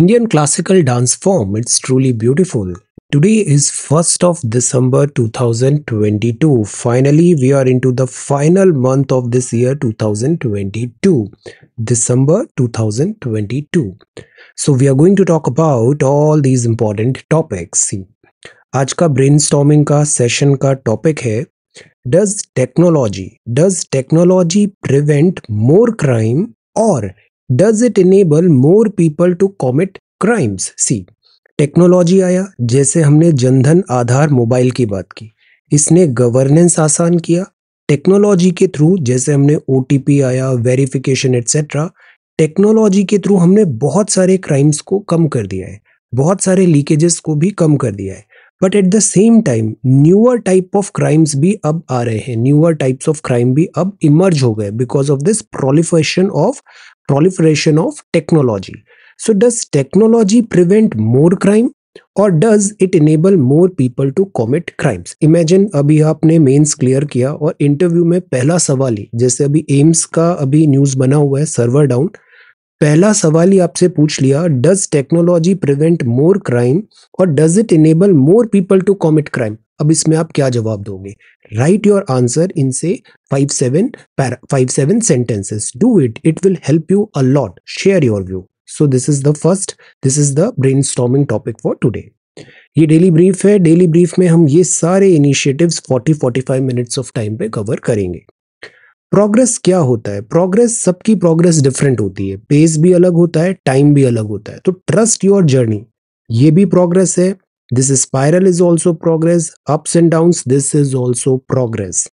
Indian classical dance form. It's truly beautiful. Today is 1st of December 2022. Finally, we are into the final month of this year 2022. December 2022. So we are going to talk about all these important topics. आज का brainstorming का session का topic है Does technology does technology prevent more crime does it enable more people to commit crimes see technology आया जैसे हमने जनधन आधार mobile की बात की इसने गवर्नेंस आसान किया टेक्नोलॉजी के थ्रू जैसे हमने ओ आया वेरिफिकेशन एट्सेट्रा टेक्नोलॉजी के थ्रू हमने बहुत सारे क्राइम्स को कम कर दिया है बहुत सारे लीकेजेस को भी कम कर दिया है but at the same time newer type of crimes भी अब आ रहे हैं न्यूअर टाइप्स ऑफ क्राइम भी अब इमर्ज हो गए because of this proliferation of proliferation of technology. So, does technology prevent more crime? और does it enable more people to commit crimes imagine अभी आपने मेंस क्लियर किया और इंटरव्यू में पहला सवाल ही जैसे अभी एम्स का अभी न्यूज़ बना हुआ है सर्वर डाउन पहला सवाल ही आपसे पूछ लिया does technology prevent more crime और does it enable more people to commit crime अब इसमें आप क्या जवाब दोगे राइट योर आंसर इन से five seven five seven sentences do it it will help you a lot share your view so this is the first this is the brainstorming topic for today ये daily brief है daily brief में हम ये सारे initiatives 40-45 minutes of time पे cover करेंगे progress क्या होता है प्रोग्रेस सबकी प्रोग्रेस डिफरेंट होती है पेस भी अलग होता है टाइम भी अलग होता है तो ट्रस्ट योर जर्नी ये भी प्रोग्रेस है This spiral is also progress. Ups and downs, this is also progress.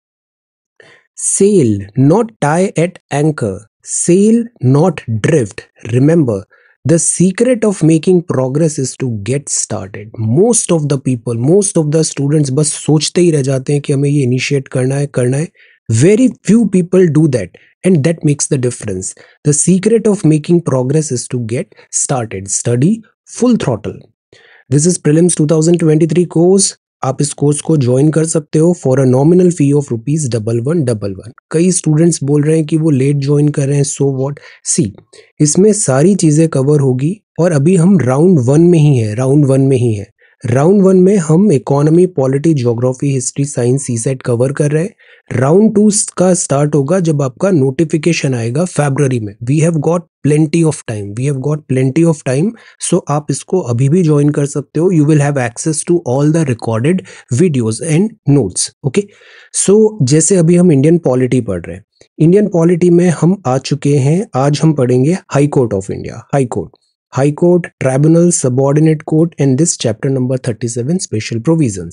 Sail, not tie at anchor. Sail, not drift. Remember, the secret of making progress is to get started. Most of the people, most of the students बस सोचते ही रह जाते हैं कि हमें ये initiate very few people do that and that makes the difference the secret of making progress is to get started study full throttle this is prelims 2023 course आप इस कोर्स को ज्वाइन कर सकते हो for a nominal fee of rupees double one double one कई students बोल रहे हैं कि वो लेट ज्वाइन कर रहे हैं सो वॉट सी इसमें सारी चीज़ें कवर होगी और अभी हम राउंड वन में ही है राउंड वन में ही है राउंड वन में हम economy polity geography history science CSAT cover कर रहे हैं राउंड टू का स्टार्ट होगा जब आपका नोटिफिकेशन आएगा फेबररी में we have got plenty of time we have got plenty of time so आप इसको अभी भी ज्वाइन कर सकते हो you will have access to all the recorded videos and notes okay so जैसे अभी हम इंडियन पॉलिटी पढ़ रहे हैं इंडियन पॉलिटी में हम आ चुके हैं आज हम पढ़ेंगे high court of India high court High Court, Tribunal, Subordinate Court and this chapter number 37 special provision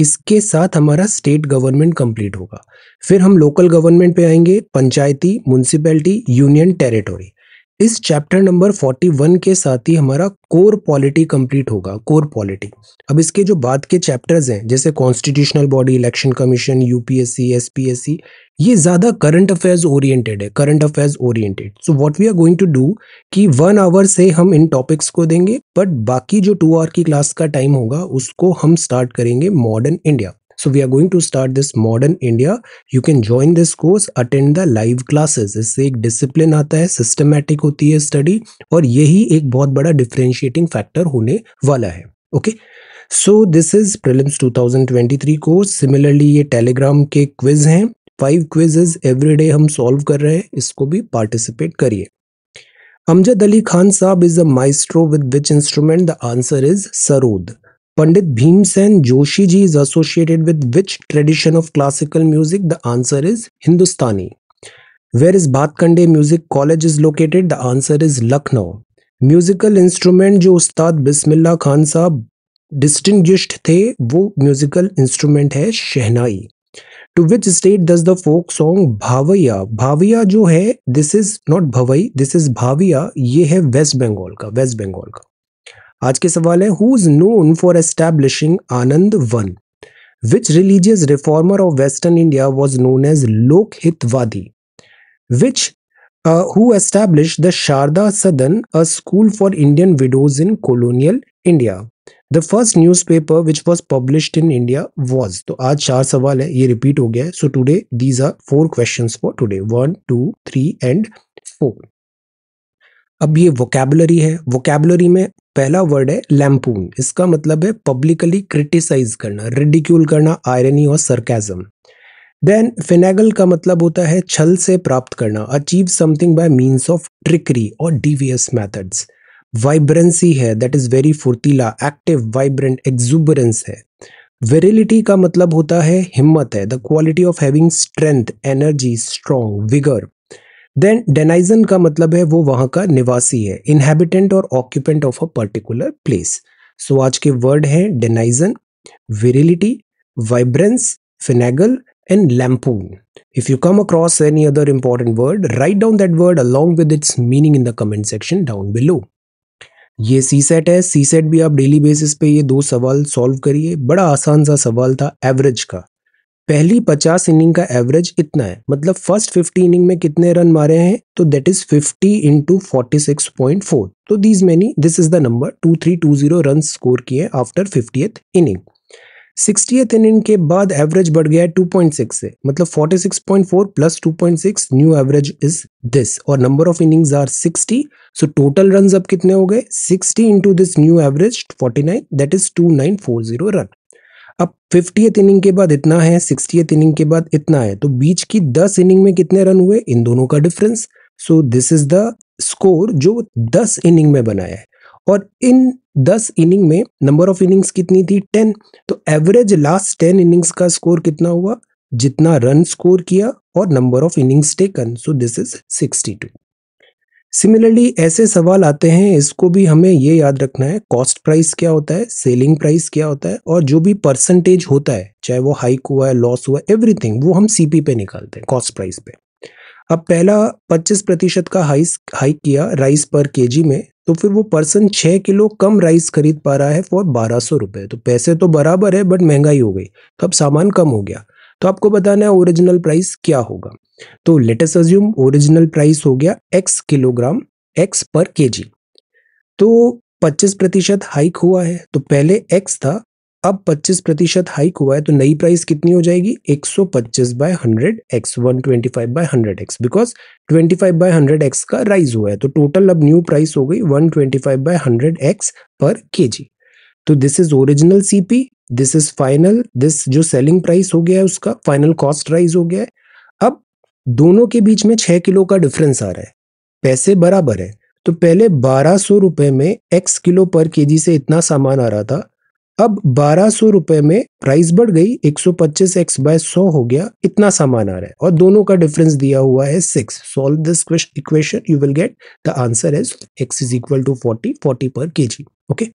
इसके साथ हमारा स्टेट गवर्नमेंट कंप्लीट होगा फिर हम लोकल गवर्नमेंट पे आएंगे पंचायती म्यूनसिपैलिटी यूनियन टेरिटोरी इस चैप्टर नंबर 41 के साथ ही हमारा कोर पॉलिटी कंप्लीट होगा कोर पॉलिटी अब इसके जो बाद के चैप्टर्स हैं जैसे constitutional body election commission UPSC SPSC ये ज़्यादा करंट अफेयर्स ओरिएंटेड है current affairs oriented so what we are going to do कि वन आवर से हम इन टॉपिक्स को देंगे बट बाकी जो टू आवर की क्लास का टाइम होगा उसको हम स्टार्ट करेंगे modern India So we are going to start this modern India. You can join this course, attend the live classes. इससे एक डिसिप्लिन आता है सिस्टमैटिक होती है स्टडी और यही एक बहुत बड़ा डिफ्रेंशिएटिंग फैक्टर होने वाला है okay okay? So this is prelims 2023 course similarly ये टेलीग्राम के क्विज हैं फाइव क्विजेज एवरीडे हम सॉल्व कर रहे हैं इसको भी पार्टिसिपेट करिए Amjad Ali Khan sahab is a maestro with which instrument the answer is sarod Pandit Bhimsen Joshi ji is associated with which tradition of classical music the answer is Hindustani where is Bhatkhande music college is located the answer is Lucknow musical instrument जो उस्ताद बिस्मिल्ला खान साहब distinguished थे वो musical instrument है shehnai to which state does the folk song Bhawaiya Bhawaiya जो है this is not Bhavai this is Bhawaiya ये है waste Bengal का वेस्ट बंगाल का आज के सवाल है who is known for establishing Anandwan which religious reformer of western India was known as Lokhitwadi which who establish the Sharada Sadan a school for Indian widows in colonial India the first newspaper which was published in India was तो आज चार सवाल है ये repeat हो गया है so today these are four question for today one two three and four अब ये वोकेबलरी है वोकेबलरी में पहला वर्ड है लैम्पून इसका मतलब है पब्लिकली क्रिटिसाइज करना रिडिक्यूल करना आयरनी और सरकेजम देन फिनेगल का मतलब होता है छल से प्राप्त करना achieve something by means of trickery और डिवियस मैथड्स वाइब्रेंसी है दैट इज़ वेरी फुर्तीला एक्टिव वाइब्रेंट एक्जुबरेंस है वेरिलिटी का मतलब होता है हिम्मत है the quality of having strength energy strong vigour then denizen का मतलब है वो वहां का निवासी है इनहेबिटेंट और occupant of a particular place so आज के वर्ड हैं denizen virility vibrance finagle and lampoon. If you come across any other important word write down that word along with its meaning in the comment section down below ये सी set है सी set भी आप daily basis पे ये दो सवाल solve करिए बड़ा आसान सा सवाल था एवरेज का पहली 50 इनिंग का एवरेज इतना है मतलब फर्स्ट फिफ्टी इनिंग में कितने रन मारे हैं तो that is fifty into forty six four तो these many this is the number two three two zero run score किए after fiftieth inning sixtieth inning के बाद एवरेज बढ़ गया है 2.6 से मतलब 46.4 plus 2.6 new average is this और number of innings are 60 so total run अब कितने हो गए 60 into this new average 49 that is 2940 run अब फिफ्टी इनिंग के बाद इतना है सिक्सटी इनिंग के बाद इतना है तो बीच की दस इनिंग में कितने रन हुए इन दोनों का difference so this is the score जो दस इनिंग में बनाया है और इन दस इनिंग में नंबर ऑफ इनिंग्स कितनी थी टेन तो एवरेज लास्ट टेन इनिंग्स का स्कोर कितना हुआ जितना रन स्कोर किया और number of innings taken so this is sixty two similarly ऐसे सवाल आते हैं इसको भी हमें ये याद रखना है कॉस्ट प्राइस क्या होता है सेलिंग प्राइस क्या होता है और जो भी परसेंटेज होता है चाहे वो हाइक हुआ है लॉस हुआ है एवरीथिंग वो हम सीपी पे निकालते हैं कॉस्ट प्राइस पे अब पहला 25 प्रतिशत का हाइस हाइक किया राइस पर केजी में तो फिर वो पर्सन छः किलो कम राइस खरीद पा रहा है फॉर बारह सौ रुपये तो पैसे तो बराबर है बट महंगाई हो गई तो अब सामान कम हो गया तो आपको बताना है ओरिजिनल प्राइस क्या होगा तो लेटेस्ट अज्यूम ओरिजिनल प्राइस हो गया एक्स किलोग्राम एक्स पर के तो 25 प्रतिशत हाइक हुआ है तो पहले एक्स था अब 25 प्रतिशत हाइक हुआ है तो नई प्राइस कितनी हो जाएगी 125 by hundred x 125 by 100 x because 25 by hundred x का राइज हुआ है तो टोटल अब न्यू प्राइस हो गई 125 बाय हंड्रेड एक्स पर के तो this is original CP this is final this जो सेलिंग प्राइस हो गया है उसका फाइनल कॉस्ट राइज हो गया है अब दोनों के बीच में छह किलो का डिफरेंस आ रहा है पैसे बराबर है तो पहले बारह सौ रुपए में एक्स किलो पर के से इतना सामान आ रहा था अब बारह सौ रुपए में प्राइस बढ़ गई एक सौ पच्चीस एक्स बाय सौ हो गया इतना सामान आ रहा है और दोनों का डिफरेंस दिया हुआ है six solve this equation you will get the answer is x is equal to forty forty per K G okay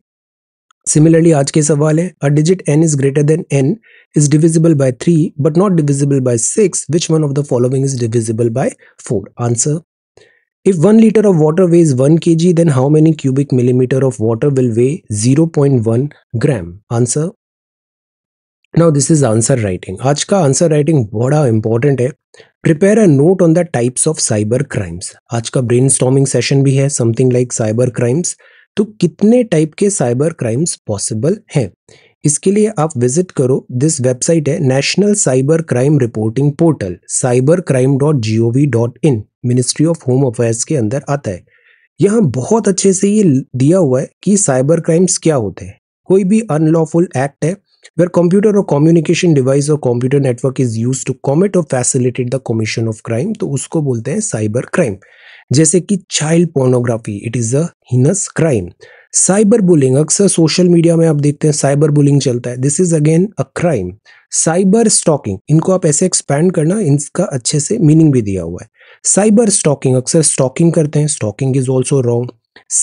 similarly आज के सवाल है a digit n is greater than n is divisible by three but not divisible by six which one of the following is divisible by four answer if one litre of water weigh is one K G then how many cubic millimetre of water will weigh zero point one gram answer now this is answer writing आज का answer writing बड़ा important है prepare a note on the types of cyber crimes आज का brain storming session भी है something like cyber crimes तो कितने टाइप के साइबर क्राइम्स पॉसिबल हैं इसके लिए आप विजिट करो दिस वेबसाइट है national cyber crime reporting portal cyber crime dot G O V dot in ministry of home affairs के अंदर आता है यहाँ बहुत अच्छे से ये दिया हुआ है कि साइबर क्राइम्स क्या होते हैं कोई भी अनलॉफुल एक्ट है where computer or communication device or computer network is used to commit or facilitate the commission of crime तो उसको बोलते हैं साइबर क्राइम जैसे कि child pornography it is a crime cyber bullying अक्सर सोशल मीडिया में आप देखते हैं साइबर बुलिंग चलता है this is again a crime cyber stalking इनको आप ऐसे एक्सपैंड करना इनका अच्छे से मीनिंग भी दिया हुआ है साइबर स्टॉकिंग अक्सर स्टॉकिंग करते हैं stalking is also wrong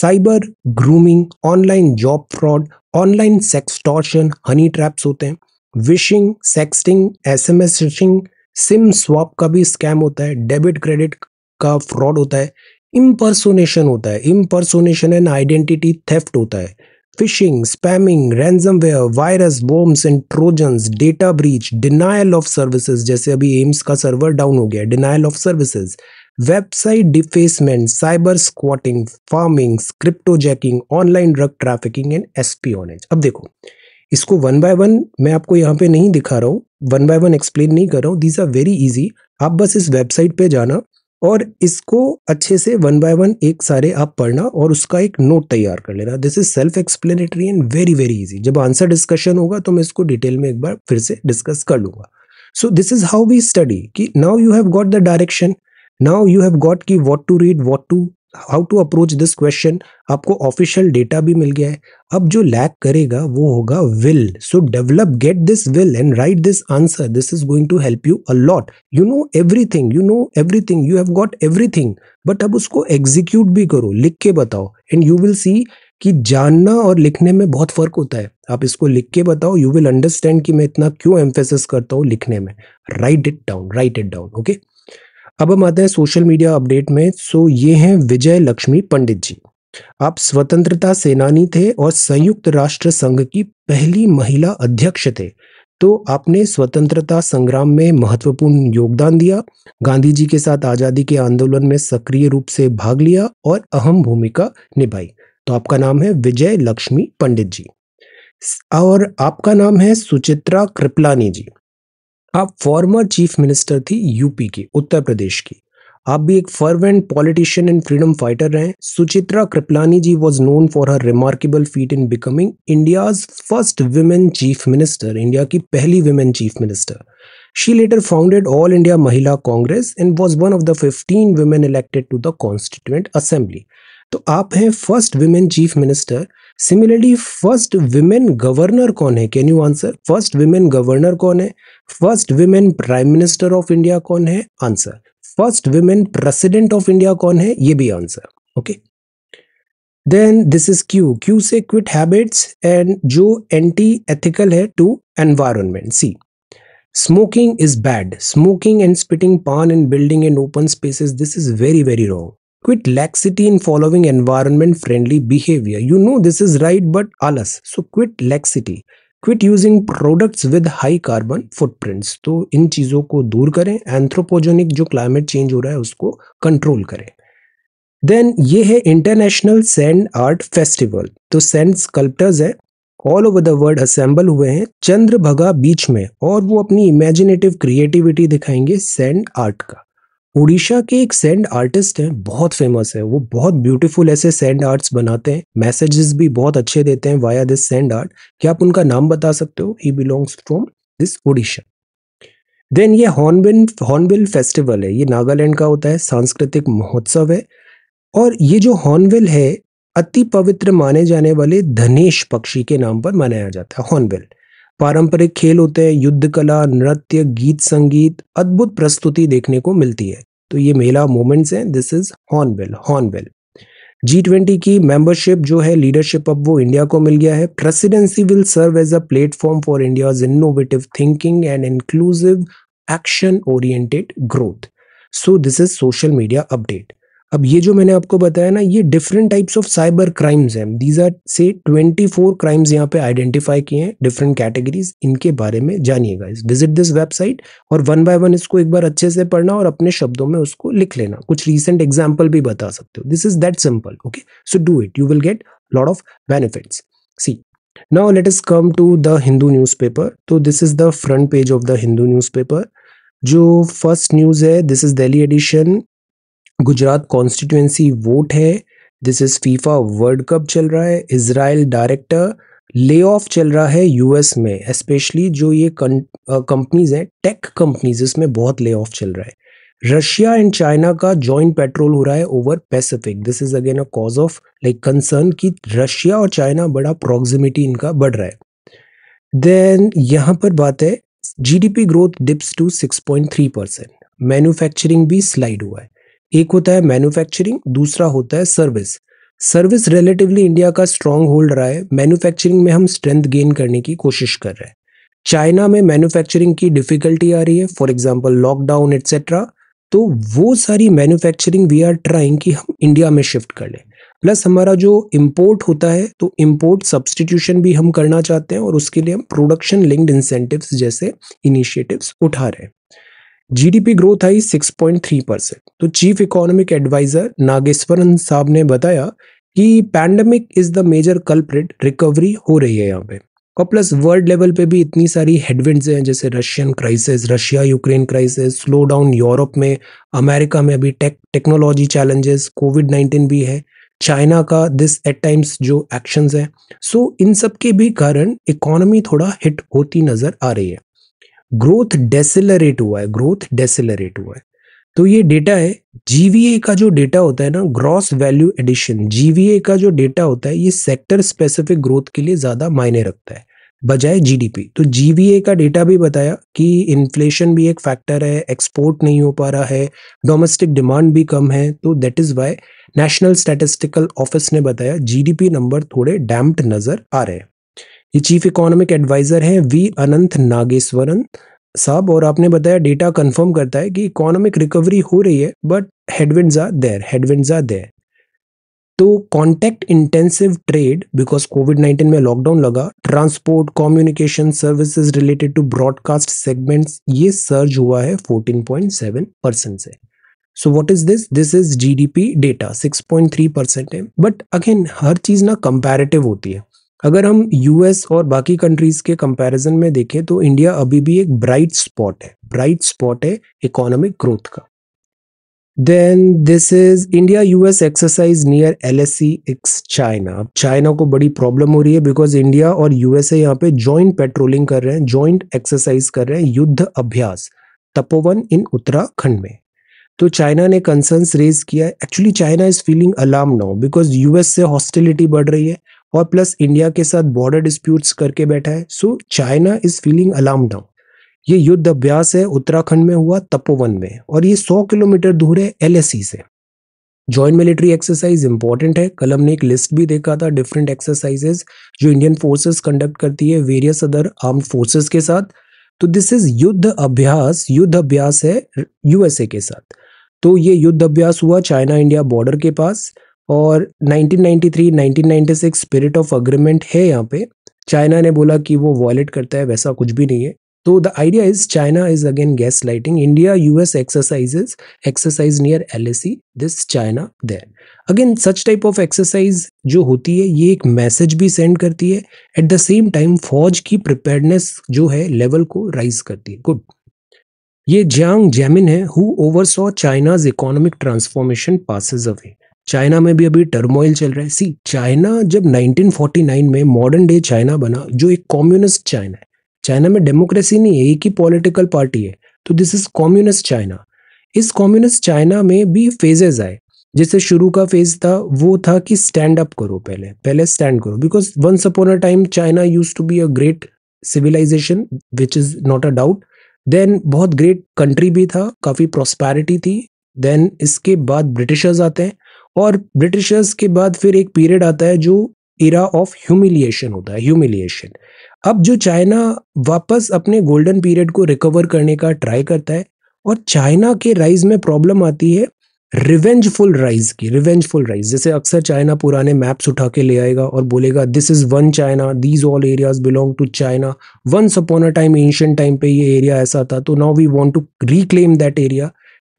cyber grooming online job fraud online sextortion honey traps होते हैं vishing sexting S M S SIM swap का भी स्कैम होता है डेबिट क्रेडिट का फ्रॉड होता है इम्पर्सोनेशन होता है इम्पर्सोनेशन एंड आइडेंटिटी थेफ्ट होता है phishing spamming ransomware virus bombs and trojans data breach denial of services जैसे अभी एम्स का सर्वर डाउन हो गया denial of services website defacement cyber squatting pharming cryptojacking online drug trafficking and espionage अब देखो इसको वन बाय वन मैं आपको यहाँ पे नहीं दिखा रहा हूँ वन बाय वन एक्सप्लेन नहीं कर रहा हूँ दीज आर वेरी इजी आप बस इस वेबसाइट पे जाना और इसको अच्छे से वन बाय वन एक सारे आप पढ़ना और उसका एक नोट तैयार कर लेना this is self explanatory and very very easy जब आंसर डिस्कशन होगा तो मैं इसको डिटेल में एक बार फिर से डिस्कस कर लूंगा so this is how we study कि now you have got the direction now you have got की what to read what to how to approach this question आपको ऑफिशियल डेटा भी मिल गया है अब जो लैक करेगा वो होगा will so develop get this will and write this answer this is going to help you a lot you know everything you know everything you have got everything but अब उसको एग्जीक्यूट भी करो लिख के बताओ एंड यू विल सी कि जानना और लिखने में बहुत फर्क होता है आप इसको लिख के बताओ यू विल अंडरस्टैंड कि मैं इतना क्यों एम्फेसिस करता हूँ लिखने में write it down write it down okay अब हम आते हैं सोशल मीडिया अपडेट में सो ये हैं विजय लक्ष्मी पंडित जी आप स्वतंत्रता सेनानी थे और संयुक्त राष्ट्र संघ की पहली महिला अध्यक्ष थे तो आपने स्वतंत्रता संग्राम में महत्वपूर्ण योगदान दिया गांधी जी के साथ आज़ादी के आंदोलन में सक्रिय रूप से भाग लिया और अहम भूमिका निभाई तो आपका नाम है विजय लक्ष्मी पंडित जी और आपका नाम है सुचित्रा कृपलानी जी आप फॉर्मर चीफ मिनिस्टर थी यूपी की उत्तर प्रदेश की आप भी एक fervent politician and freedom fighter रहे Suchitra Kripalani ji was known for her remarkable feat in becoming India first women chief minister India की पहली women chief minister she later founded all India Mahila Congress and was one of the fifteen women elected to the Constituent assembly तो आप हैं first women chief minister similarly first women governor कौन है can you answer first women governor कौन है first women prime minister of India कौन है answer first women president of India कौन है ये भी answer okay then this is Q Q से क्विट हैबिट्स एंड जो एंटी एथिकल है to environment see smoking is bad smoking and spitting paan in building and open spaces this is very very wrong Quit laxity in following environment friendly behavior. You know this is right, but alas. So quit laxity. Quit using products with high carbon footprints तो इन चीज़ों को दूर करें anthropogenic जो climate change हो रहा है उसको कंट्रोल करें देन ये है इंटरनेशनल sand आर्ट फेस्टिवल तो sand sculptors hai all over the world assemble हुए हैं चंद्रभगा बीच में और वो अपनी इमेजिनेटिव क्रिएटिविटी दिखाएंगे सैंड आर्ट का उड़ीसा के एक सैंड आर्टिस्ट हैं बहुत फेमस है वो बहुत ब्यूटीफुल ऐसे सैंड आर्ट्स बनाते हैं मैसेजेस भी बहुत अच्छे देते हैं वाया दिस सैंड आर्ट क्या आप उनका नाम बता सकते हो he belongs from this Odisha then ये हॉर्नबिल हॉर्नबिल फेस्टिवल है ये नागालैंड का होता है सांस्कृतिक महोत्सव है और ये जो हॉर्नबिल है अति पवित्र माने जाने वाले धनेश पक्षी के नाम पर मनाया जाता है हॉर्नबिल पारंपरिक खेल होते हैं युद्ध कला नृत्य गीत संगीत अद्भुत प्रस्तुति देखने को मिलती है तो ये मेला मोमेंट्स हैं this is hornbill hornbill G twenty की मेंबरशिप जो है लीडरशिप अब वो इंडिया को मिल गया है presidency will serve as a platform for India innovative thinking and inclusive action oriented growth so this is social media update अब ये जो मैंने आपको बताया ना ये different types of cyber crimes हैं दीज आर से 24 क्राइम्स यहाँ पे आइडेंटिफाई किए हैं डिफरेंट कैटेगरीज इनके बारे में जानिएगा विजिट दिस वेबसाइट और वन बाय वन इसको एक बार अच्छे से पढ़ना और अपने शब्दों में उसको लिख लेना कुछ रिसेंट एग्जाम्पल भी बता सकते हो this is that simple okay so do it you will get lot of benefit see let's come to the Hindu news newspaper तो is the front page of the Hindu news newspaper जो first news है this is Delhi edition Gujarat constituency vote है this is FIFA world cup चल रहा है Israel director lay off चल रहा है यूएस में स्पेशली जो ये कंपनीज हैं टेक कंपनीज इसमें बहुत ले ऑफ चल रहा है रशिया एंड चाइना का जॉइंट पेट्रोल हो रहा है over Pacific this is again a cause of like concern कि रशिया और चाइना बड़ा प्रॉक्सिमिटी इनका बढ़ रहा है देन यहाँ पर बात है GDP growth dips to 6.3 percent manufacturing भी स्लाइड हुआ है एक होता है मैन्युफैक्चरिंग दूसरा होता है सर्विस सर्विस रिलेटिवली इंडिया का स्ट्रांग होल्ड रहा है मैन्युफैक्चरिंग में हम स्ट्रेंथ गेन करने की कोशिश कर रहे हैं चाइना में मैन्युफैक्चरिंग की डिफिकल्टी आ रही है फॉर एग्जाम्पल लॉकडाउन एट्सेट्रा तो वो सारी मैन्युफैक्चरिंग वी आर ट्राइंग कि हम इंडिया में शिफ्ट कर लें प्लस हमारा जो इम्पोर्ट होता है तो इम्पोर्ट सब्सटीट्यूशन भी हम करना चाहते हैं और उसके लिए हम प्रोडक्शन लिंक्ड इंसेंटिव्स जैसे इनिशिएटिव्स उठा रहे हैं जीडीपी ग्रोथ आई 6.3 परसेंट तो चीफ इकोनॉमिक एडवाइजर नागेश्वरन साहब ने बताया कि pandemic is the major culprit recovery हो रही है यहाँ पे और प्लस वर्ल्ड लेवल पे भी इतनी सारी हेडविंड्स हैं जैसे Russian crisis Russia Ukraine crisis slow down Europe में अमेरिका में अभी tech technology challenges COVID nineteen भी है चाइना का दिस एट टाइम्स जो एक्शंस हैं सो इन सब के भी कारण इकोनॉमी थोड़ा हिट होती नज़र आ रही है ग्रोथ डेसिलरेट हुआ है ग्रोथ डेसिलरेट हुआ है तो ये डेटा है जीवीए का जो डेटा होता है ना ग्रॉस वैल्यू एडिशन जीवीए का जो डेटा होता है ये सेक्टर स्पेसिफिक ग्रोथ के लिए ज्यादा मायने रखता है बजाय जीडीपी तो जीवीए का डेटा भी बताया कि इन्फ्लेशन भी एक फैक्टर है एक्सपोर्ट नहीं हो पा रहा है डोमेस्टिक डिमांड भी कम है तो that is why national statistical office ने बताया जीडीपी नंबर थोड़े डैम्प्ड नजर आ रहे हैं ये चीफ इकोनॉमिक एडवाइज़र हैं वी अनंत नागेश्वरन साहब और आपने बताया डेटा कंफर्म करता है कि इकोनॉमिक रिकवरी हो रही है but headwind are there headwind are there तो contact intensive trade because COVID nineteen में लॉकडाउन लगा transport communication services related to broadcast segments ये सर्ज हुआ है 14.7 परसेंट से so what is this this is GDP data 6.3 percent है but again हर चीज़ ना कंपैरेटिव होती है अगर हम यूएस और बाकी कंट्रीज़ के कंपैरिजन में देखें तो इंडिया अभी भी एक ब्राइट स्पॉट है ब्राइट स्पॉट है इकोनॉमिक ग्रोथ का then this is India US exercise near L S C इक्स चाइना अब चाइना को बड़ी प्रॉब्लम हो रही है बिकॉज इंडिया और यूएसए यहाँ पे ज्वाइंट पेट्रोलिंग कर रहे हैं ज्वाइंट एक्सरसाइज कर रहे हैं युद्ध अभ्यास तपोवन इन उत्तराखंड में तो चाइना ने कंसर्न्स रेज किया actually China is feeling alarm now because US से हॉस्टिलिटी बढ़ रही है और प्लस इंडिया के साथ बॉर्डर डिस्प्यूट्स करके बैठा है so China is feeling alarm down ये युद्ध अभ्यास है उत्तराखंड में हुआ तपोवन में और ये 100 किलोमीटर दूर है एल e से जॉइंट मिलिट्री एक्सरसाइज इंपॉर्टेंट है कल हमने एक लिस्ट भी देखा था डिफरेंट एक्सरसाइजेज जो इंडियन फोर्सेस कंडक्ट करती है वेरियस अदर आर्म्ड फोर्सेस के साथ तो दिस इज युद्ध अभ्यास युद्ध अभ्यास है यूएसए के साथ तो ये युद्ध अभ्यास हुआ चाइना इंडिया बॉर्डर के पास और 1993 1996 स्पिरिट ऑफ अग्रीमेंट है यहाँ पे चाइना ने बोला कि वो वॉलेट करता है वैसा कुछ भी नहीं है तो the idea is China is again gaslighting India US exercises exercise near L this China there again such type of exercise जो होती है ये एक मैसेज भी सेंड करती है एट द सेम टाइम फौज की प्रिपेयर्डनेस जो है लेवल को राइज करती है गुड ये जियांग जैमिन है who oversaw China's economic transformation passes away China में भी अभी टर्मोइल चल रहा है सी चाइना जब 1949 में मॉडर्न डे चाइना बना जो एक कॉम्युनिस्ट चाइना है चाइना में डेमोक्रेसी नहीं है एक ही पॉलिटिकल पार्टी है तो दिस इज कॉम्युनिस्ट चाइना इस कॉम्युनिस्ट चाइना में भी फेजेज आए जैसे शुरू का फेज था वो था कि स्टैंड अप करो पहले पहले स्टैंड करो because once upon a time China used to be a great civilisation which is not a doubt then बहुत ग्रेट कंट्री भी था काफ़ी प्रॉस्पैरिटी थी देन इसके बाद ब्रिटिशर्स आते हैं और ब्रिटिशर्स के बाद फिर एक पीरियड आता है जो इरा ऑफ ह्यूमिलिएशन होता है ह्यूमिलिएशन अब जो चाइना वापस अपने गोल्डन पीरियड को रिकवर करने का ट्राई करता है और चाइना के राइज में प्रॉब्लम आती है रिवेंजफुल राइज की रिवेंजफुल राइज जैसे अक्सर चाइना पुराने मैप्स उठा के ले आएगा और बोलेगा this is one China these all areas belong to China one upon a time ancient time पे ये एरिया ऐसा था तो now we want to reclaim that area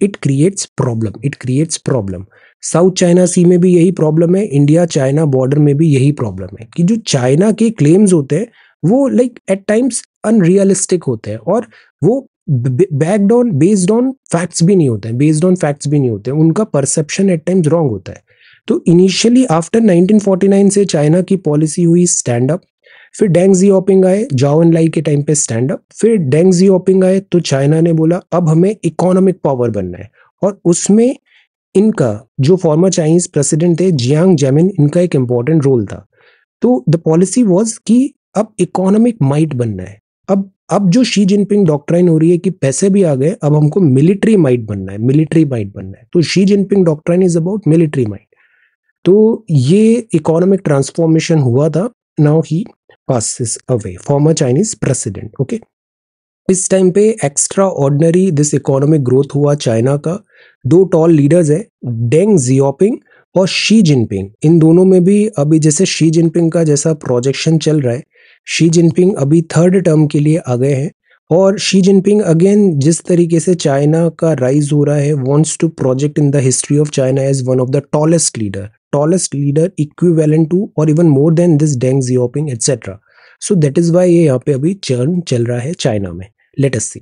it creates problem it creates problem South China Sea में भी यही problem है India China border में भी यही प्रॉब्लम है कि जो चाइना के क्लेम्स होते हैं वो लाइक एट टाइम्स अनरियलिस्टिक होते हैं और वो backed on based on facts भी नहीं होते हैं बेस्ड ऑन फैक्ट्स भी नहीं होते उनका परसेप्शन एट टाइम्स रॉन्ग होता है तो इनिशियली आफ्टर 1949 से चाइना की पॉलिसी हुई स्टैंड अप फिर डेंग जी ओपिंग आए एन लाई के टाइम पे स्टैंड अप फिर डेंग जी ओपिंग आए तो चाइना ने बोला अब हमें इकोनॉमिक पावर बनना है और उसमें इनका जो फॉर्मर चाइनीज प्रेसिडेंट थे जियांग जेमिन इनका एक इम्पॉर्टेंट रोल था तो द पॉलिसी वॉज कि अब इकोनॉमिक माइट बनना है अब अब जो शी जिनपिंग डॉक्ट्राइन हो रही है कि पैसे भी आ गए अब हमको मिलिट्री माइट बनना है मिलिट्री माइट बनना है तो Xi Jinping doctrine is about military might तो ये इकोनॉमिक ट्रांसफॉर्मेशन हुआ था now he passes away former Chinese president okay इस टाइम पे extraordinary this economic growth हुआ चाइना का दो टॉल लीडर्स है डेंग जियोपिंग और शी जिनपिंग इन दोनों में भी अभी जैसे शी जिनपिंग का जैसा प्रोजेक्शन चल रहा है शी जिनपिंग अभी थर्ड टर्म के लिए आ गए हैं और शी जिनपिंग अगेन जिस तरीके से चाइना का राइज हो रहा है wants to project in the history of China as one of the tallest leader tallest leader equivalent to और even more than this Deng Xiaoping etcetera so that is why ये यहाँ पे अभी churn चल रहा है चाइना में let's see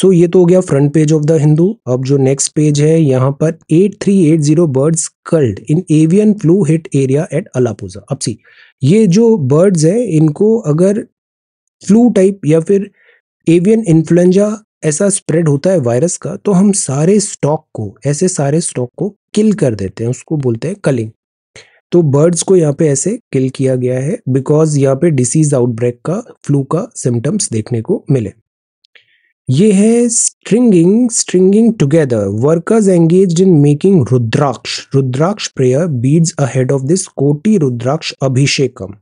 सो ये तो हो गया front page of the Hindu अब जो नेक्स्ट पेज है यहाँ पर 8380 birds culled in avian flu hit area at Alappuzha अब सी ये जो बर्ड्स है इनको अगर फ्लू टाइप या फिर एवियन इन्फ्लुएंजा ऐसा स्प्रेड होता है वायरस का तो हम सारे स्टॉक को ऐसे सारे स्टॉक को किल कर देते हैं उसको बोलते हैं कलिंग तो बर्ड्स को यहाँ पे ऐसे किल किया गया है बिकॉज यहाँ पे डिसीज आउटब्रेक का फ्लू का सिम्टम्स देखने को मिले ये है stringing stringing together workers engage in making rudraksha rudraksha prayer beads ahead of this Koti Rudraksha अभिषेकम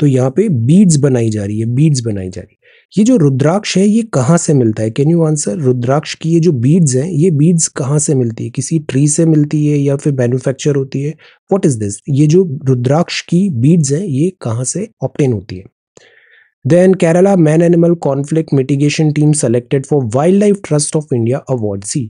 तो यहाँ पे बीड्स बनाई जा रही है बीड्स बनाई जा रही है ये जो रुद्राक्ष है ये कहाँ से मिलता है कैन यू आंसर रुद्राक्ष की ये जो बीड्स हैं ये बीड्स कहाँ से मिलती है किसी ट्री से मिलती है या फिर मैन्युफैक्चर होती है वॉट इज दिस ये जो रुद्राक्ष की बीड्स हैं ये कहाँ से ऑप्टेन होती है then Kerala man animal conflict mitigation team selected for wildlife trust of India award see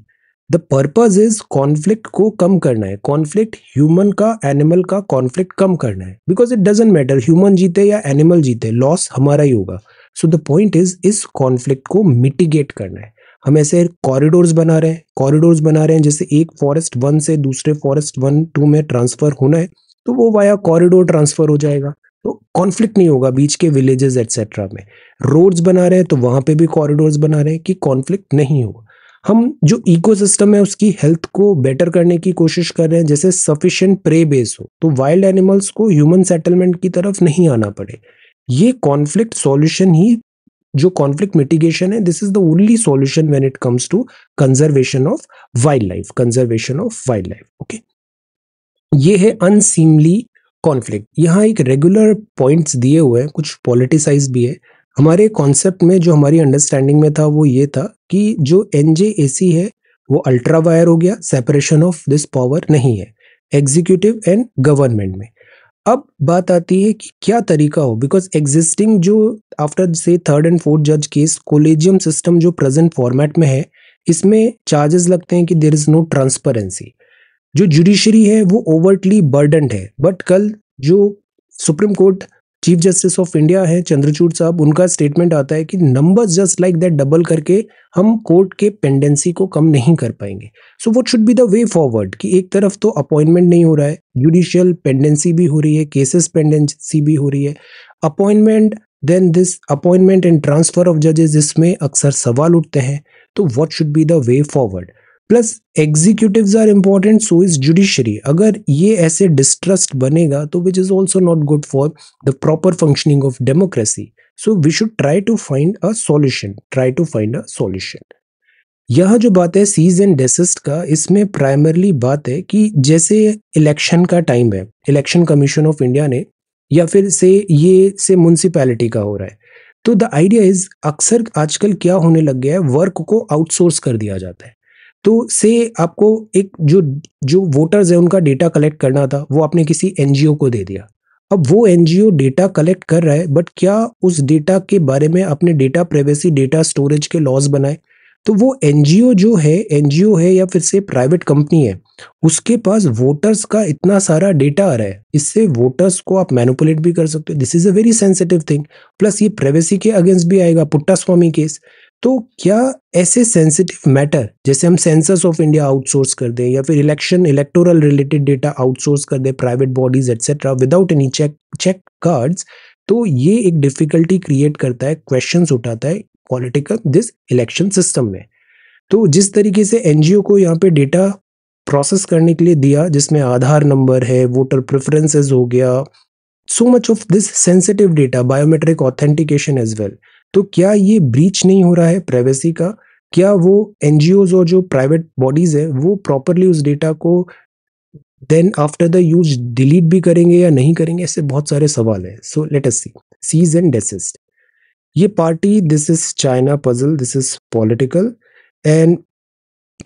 the purpose is conflict को कम करना है कॉन्फ्लिक्ट ह्यूमन का एनिमल का कॉन्फ्लिक्ट कम करना है because it doesn't matter human जीते या एनिमल जीते लॉस हमारा ही होगा सो द पॉइंट इज इस कॉन्फ्लिक्ट को मिटिगेट करना है हम ऐसे कॉरिडोर्स बना रहे हैं कॉरिडोर्स बना रहे हैं जैसे एक फॉरेस्ट वन से दूसरे फॉरेस्ट वन टू में ट्रांसफर होना है तो वो वाया कॉरिडोर ट्रांसफर हो जाएगा तो कॉन्फ्लिक्ट नहीं होगा बीच के विलेजेस एटसेट्रा में रोड्स बना रहे हैं तो वहां पे भी कॉरिडोर्स बना रहे हैं कि कॉन्फ्लिक्ट नहीं होगा हम जो इकोसिस्टम है उसकी हेल्थ को बेटर करने की कोशिश कर रहे हैं जैसे सफिशियंट प्रे बेस हो तो वाइल्ड एनिमल्स को ह्यूमन सेटलमेंट की तरफ नहीं आना पड़े ये कॉन्फ्लिक्ट सॉल्यूशन ही जो कॉन्फ्लिक्ट मिटिगेशन है this is the only solution when it comes to conservation of wildlife conservation of wildlife okay ये है अनसीमली कॉन्फ्लिक्ट यहाँ एक रेगुलर पॉइंट्स दिए हुए हैं कुछ पॉलिटिसाइज भी है हमारे कॉन्सेप्ट में जो हमारी अंडरस्टैंडिंग में था वो ये था कि जो एन है वो अल्ट्रा वायर हो गया सेपरेशन ऑफ दिस पावर नहीं है एग्जीक्यूटिव एंड गवर्नमेंट में अब बात आती है कि क्या तरीका हो बिकॉज एग्जिस्टिंग जो आफ्टर से थर्ड एंड फोर्थ जज केस कोलेजियम सिस्टम जो प्रेजेंट फॉर्मेट में है इसमें चार्जेस लगते हैं कि देर इज़ नो ट्रांसपेरेंसी जो जुडिशरी है वो ओवरटली बर्डनड है बट कल जो Supreme Court Chief Justice of India है चंद्रचूड़ साहब उनका स्टेटमेंट आता है कि numbers just like that double करके हम कोर्ट के पेंडेंसी को कम नहीं कर पाएंगे so what should be the way forward कि एक तरफ तो अपॉइंटमेंट नहीं हो रहा है जुडिशियल पेंडेंसी भी हो रही है केसेस पेंडेंसी भी हो रही है appointment then this appointment and transfer of जजेस इसमें अक्सर सवाल उठते हैं तो what should be the way forward plus executive are important so is judiciary अगर ये ऐसे डिस्ट्रस्ट बनेगा तो which is also not good for the proper functioning of democracy so we should try to find a solution try to find a solution यह जो बात है seize and डेसिस्ट का इसमें प्राइमरली बात है कि जैसे इलेक्शन का टाइम है इलेक्शन कमीशन ऑफ इंडिया ने या फिर से ये से म्यूनसिपैलिटी का हो रहा है तो द आइडिया इज अक्सर आजकल क्या होने लग गया है वर्क को आउटसोर्स कर दिया जाता है तो से आपको एक जो जो वोटर्स है उनका डेटा कलेक्ट करना था वो आपने किसी एन को दे दिया अब वो एनजीओ डेटा कलेक्ट कर रहा है बट क्या उस डेटा के बारे में अपने डेटा प्राइवेसी डेटा स्टोरेज के लॉज बनाए तो वो एनजीओ जो है एन है या फिर से प्राइवेट कंपनी है उसके पास वोटर्स का इतना सारा डेटा आ रहा है इससे वोटर्स को आप मैनुपुलेट भी कर सकते हो this is a very sensitive thing plus ये प्राइवेसी के अगेंस्ट भी आएगा पुट्टा स्वामी केस तो क्या ऐसे सेंसिटिव मैटर जैसे हम सेंसस ऑफ इंडिया आउटसोर्स कर दें या फिर election electoral related data outsource कर दें private bodies etcetera without any check check cards तो ये एक डिफिकल्टी क्रिएट करता है क्वेश्चन उठाता है पॉलिटिकल दिस इलेक्शन सिस्टम में तो जिस तरीके से एनजीओ को यहाँ पे डेटा प्रोसेस करने के लिए दिया जिसमें आधार नंबर है वोटर प्रेफरेंसेस हो गया so much of this sensitive data biometric authentication as well तो क्या ये ब्रीच नहीं हो रहा है प्राइवेसी का क्या वो एन और जो प्राइवेट बॉडीज है वो प्रॉपरली उस डेटा को then after the use delete भी करेंगे या नहीं करेंगे ऐसे बहुत सारे सवाल है so let us see cease and desist ये party this is China puzzle this is political and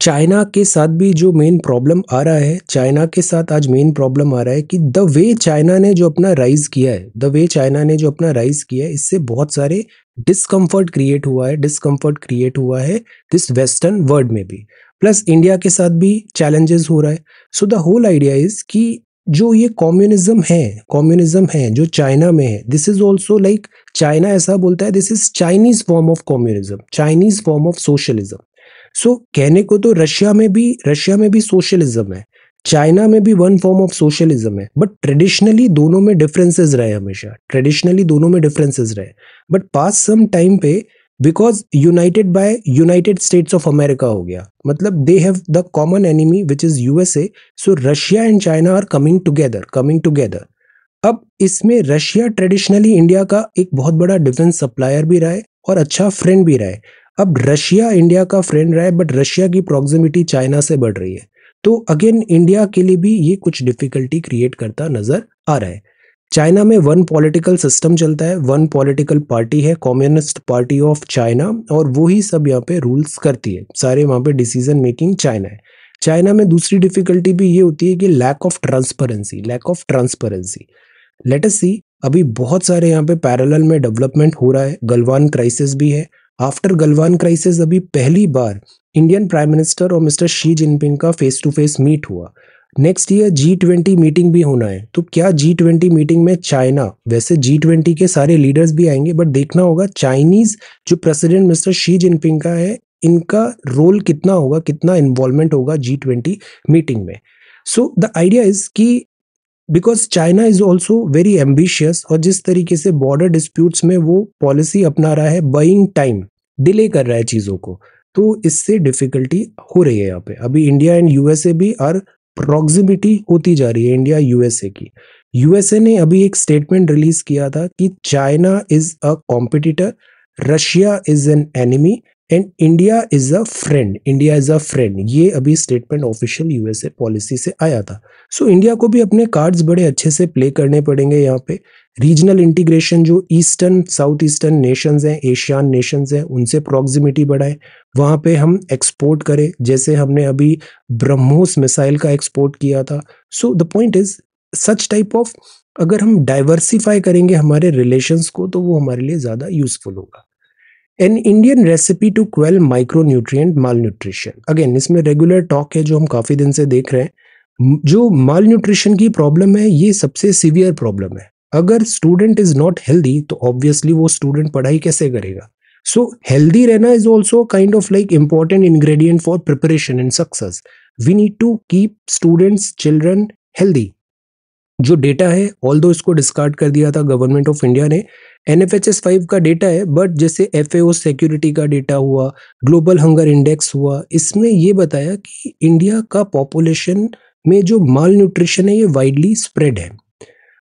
China के साथ भी जो मेन प्रॉब्लम आ रहा है चाइना के साथ आज मेन प्रॉब्लम आ रहा है कि द वे चाइना ने जो अपना राइज किया है द वे चाइना ने जो अपना राइज किया है इससे बहुत सारे डिस्कम्फर्ट क्रिएट हुआ है डिसकम्फर्ट क्रिएट हुआ है दिस वेस्टर्न वर्ल्ड में भी प्लस इंडिया के साथ भी चैलेंजेस हो रहा है so the whole idea is कि जो ये कॉम्युनिज्म है कॉम्युनिज्म है जो चाइना में है this is also like China ऐसा बोलता है this is Chinese form of communism Chinese form of socialism so कहने को तो रशिया में भी रशिया में भी सोशलिज्म है चाइना में भी वन फॉर्म ऑफ सोशलिज्म है बट ट्रेडिशनली दोनों में डिफरेंसेस रहे हमेशा ट्रेडिशनली दोनों में डिफरेंसेस रहे बट पास सम टाइम पे because united by United States of America हो गया मतलब they have the common enemy which is USA so Russia and China are coming together coming together अब इसमें रशिया ट्रेडिशनली इंडिया का एक बहुत बड़ा डिफेंस सप्लायर भी रहा है और अच्छा फ्रेंड भी रहा है अब रशिया इंडिया का फ्रेंड रहा है बट रशिया की प्रॉक्सिमिटी चाइना से बढ़ रही है तो अगेन इंडिया के लिए भी ये कुछ डिफिकल्टी क्रिएट करता नजर आ रहा है चाइना में वन पॉलिटिकल सिस्टम चलता है वन पॉलिटिकल पार्टी है कम्युनिस्ट पार्टी ऑफ चाइना और वो ही सब यहाँ पे रूल्स करती है सारे वहाँ पे डिसीजन मेकिंग चाइना है चाइना में दूसरी डिफिकल्टी भी ये होती है कि lack of transparency lack of transparency latest see अभी बहुत सारे यहाँ पे पैरेलल में डेवलपमेंट हो रहा है गलवान क्राइसिस भी है आफ्टर गलवान क्राइसिस अभी पहली बार इंडियन प्राइम मिनिस्टर और मिस्टर शी जिनपिंग का फेस टू फेस मीट हुआ next year G twenty meeting भी होना है तो क्या जी ट्वेंटी मीटिंग में चाइना वैसे जी ट्वेंटी के सारे लीडर्स भी आएंगे बट देखना होगा चाइनीज जो प्रेसिडेंट मिस्टर शी जिनपिंग का है इनका रोल कितना होगा कितना इन्वॉल्वमेंट होगा जी ट्वेंटी मीटिंग में सो द आइडिया इज कि because China is also very ambitious और जिस तरीके से बॉर्डर डिस्प्यूट्स में वो पॉलिसी अपना रहा है बइंग टाइम डिले कर रहा है चीज़ों को तो इससे डिफिकल्टी हो रही है यहाँ पे अभी इंडिया एंड यूएसए भी आर प्रोक्सिमिटी होती जा रही है इंडिया यूएसए की यूएसए ने अभी एक स्टेटमेंट रिलीज किया था कि China is a competitor Russia is an enemy and India is a friend India is a friend ये अभी स्टेटमेंट ऑफिशियल यूएसए पॉलिसी से आया था सो so, इंडिया को भी अपने कार्ड्स बड़े अच्छे से प्ले करने पड़ेंगे यहाँ पे रीजनल इंटीग्रेशन जो ईस्टर्न साउथ ईस्टर्न नेशंस हैं एशियान नेशंस हैं उनसे प्रॉक्सिमिटी बढ़ाए वहाँ पे हम एक्सपोर्ट करें जैसे हमने अभी ब्रह्मोस मिसाइल का एक्सपोर्ट किया था so the point is such type of अगर हम डाइवर्सिफाई करेंगे हमारे रिलेशंस को तो वो हमारे लिए ज़्यादा यूजफुल होगा an Indian recipe to quell micro nutrient malnutrition again इसमें रेगुलर टॉक है जो हम काफ़ी दिन से देख रहे हैं जो माल न्यूट्रिशन की प्रॉब्लम है ये सबसे सीवियर प्रॉब्लम है अगर स्टूडेंट इज नॉट हेल्दी तो ऑब्वियसली वो स्टूडेंट पढ़ाई कैसे करेगा सो हेल्दी रहना is also kind of like important ingredient for preparation and success we need to keep students children healthy जो डेटा है ऑल दो इसको डिस्कार्ड कर दिया था गवर्नमेंट ऑफ इंडिया ने N F H S five का data है but जैसे एफ ए ओ सिक्योरिटी का डेटा हुआ ग्लोबल हंगर इंडेक्स हुआ इसमें ये बताया कि इंडिया का पॉपुलेशन में जो माल न्यूट्रिशन है ये वाइडली स्प्रेड है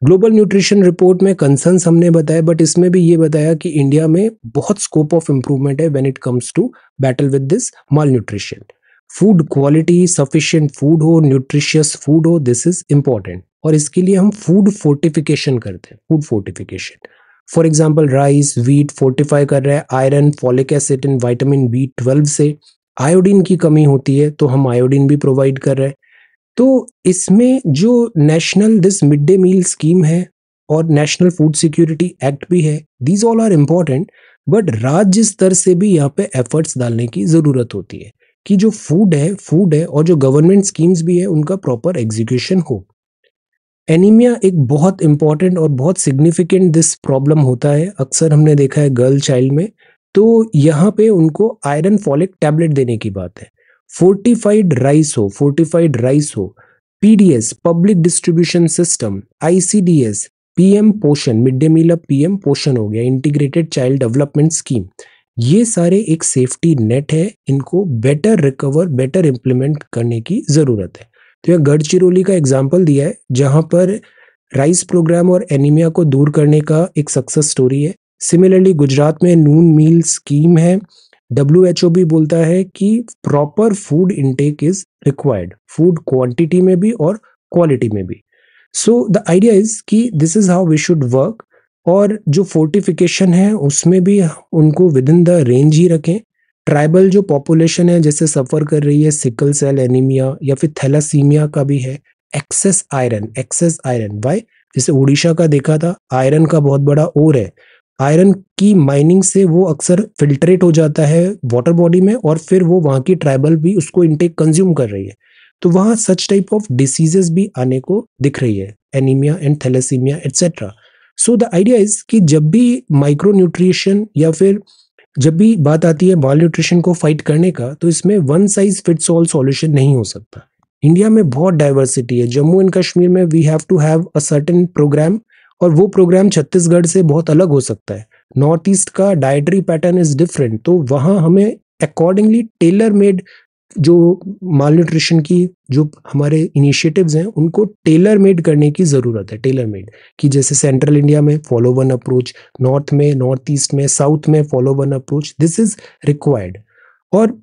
ग्लोबल न्यूट्रिशन रिपोर्ट में कंसर्न्स हमने बताया बट इसमें भी ये बताया कि इंडिया में बहुत स्कोप ऑफ इम्प्रूवमेंट है when it comes to battle with this malnutrition food quality sufficient food हो न्यूट्रिशियस फूड हो दिस इज इम्पॉर्टेंट और इसके लिए हम फूड फोर्टिफिकेशन करते हैं food fortification for example rice wheat fortify कर रहे हैं iron folic acid in vitamin B twelve से आयोडीन की कमी होती है तो हम आयोडीन भी प्रोवाइड कर रहे हैं तो इसमें जो national this mid day meal scheme है और नेशनल फूड सिक्योरिटी एक्ट भी है these all are important but राज्य स्तर से भी यहाँ पे एफर्ट्स डालने की ज़रूरत होती है कि जो फूड है फूड है और जो गवर्नमेंट स्कीम्स भी है उनका प्रॉपर एग्जीक्यूशन हो एनीमिया एक बहुत इम्पॉर्टेंट और बहुत सिग्निफिकेंट दिस प्रॉब्लम होता है अक्सर हमने देखा है गर्ल चाइल्ड में तो यहाँ पे उनको आयरन फॉलिक टैबलेट देने की बात है फोर्टिफाइड राइस हो फोर्टिफाइड राइस हो PDS public distribution system ICDS PM Poshan mid day meal PM Poshan हो गया इंटीग्रेटेड चाइल्ड डेवलपमेंट स्कीम ये सारे एक सेफ्टी नेट है इनको बेटर रिकवर बेटर इम्प्लीमेंट करने की ज़रूरत है तो यह गढ़चिरौली का एग्जाम्पल दिया है जहां पर राइस प्रोग्राम और एनीमिया को दूर करने का एक सक्सेस स्टोरी है सिमिलरली गुजरात में नून मील स्कीम है डब्ल्यू एच ओ भी बोलता है कि proper food intake is required food quantity में भी और क्वालिटी में भी सो द आइडिया इज कि this is how we should work और जो फोर्टिफिकेशन है उसमें भी उनको विद इन द रेंज ही रखें ट्राइबल जो पॉपुलेशन है जैसे सफ़र कर रही है सिकल सेल एनीमिया या फिर थैलासीमिया का भी है excess iron excess iron why जैसे उड़ीसा का देखा था आयरन का बहुत बड़ा ओर है आयरन की माइनिंग से वो अक्सर फिल्ट्रेट हो जाता है वाटर बॉडी में और फिर वो वहाँ की ट्राइबल भी उसको इनटेक कंज्यूम कर रही है तो वहाँ सच टाइप ऑफ डिसीजेस भी आने को दिख रही है anaemia and thalassemia etcetera so the idea is कि जब भी माइक्रो न्यूट्रिशन या फिर जब भी बात आती है बाल न्यूट्रिशन को फाइट करने का तो इसमें one size fits all solution नहीं हो सकता इंडिया में बहुत डाइवर्सिटी है जम्मू एंड कश्मीर में we have to have a certain programme और वो प्रोग्राम छत्तीसगढ़ से बहुत अलग हो सकता है नॉर्थ ईस्ट का डायट्री पैटर्न इज डिफरेंट तो वहाँ हमें अकॉर्डिंगली टेलर मेड जो माल न्यूट्रिशन की जो हमारे इनिशिएटिव्स हैं उनको टेलर मेड करने की ज़रूरत है टेलर मेड कि जैसे सेंट्रल इंडिया में फॉलो वन अप्रोच नॉर्थ में नॉर्थ ईस्ट में साउथ में follow one approach this is required और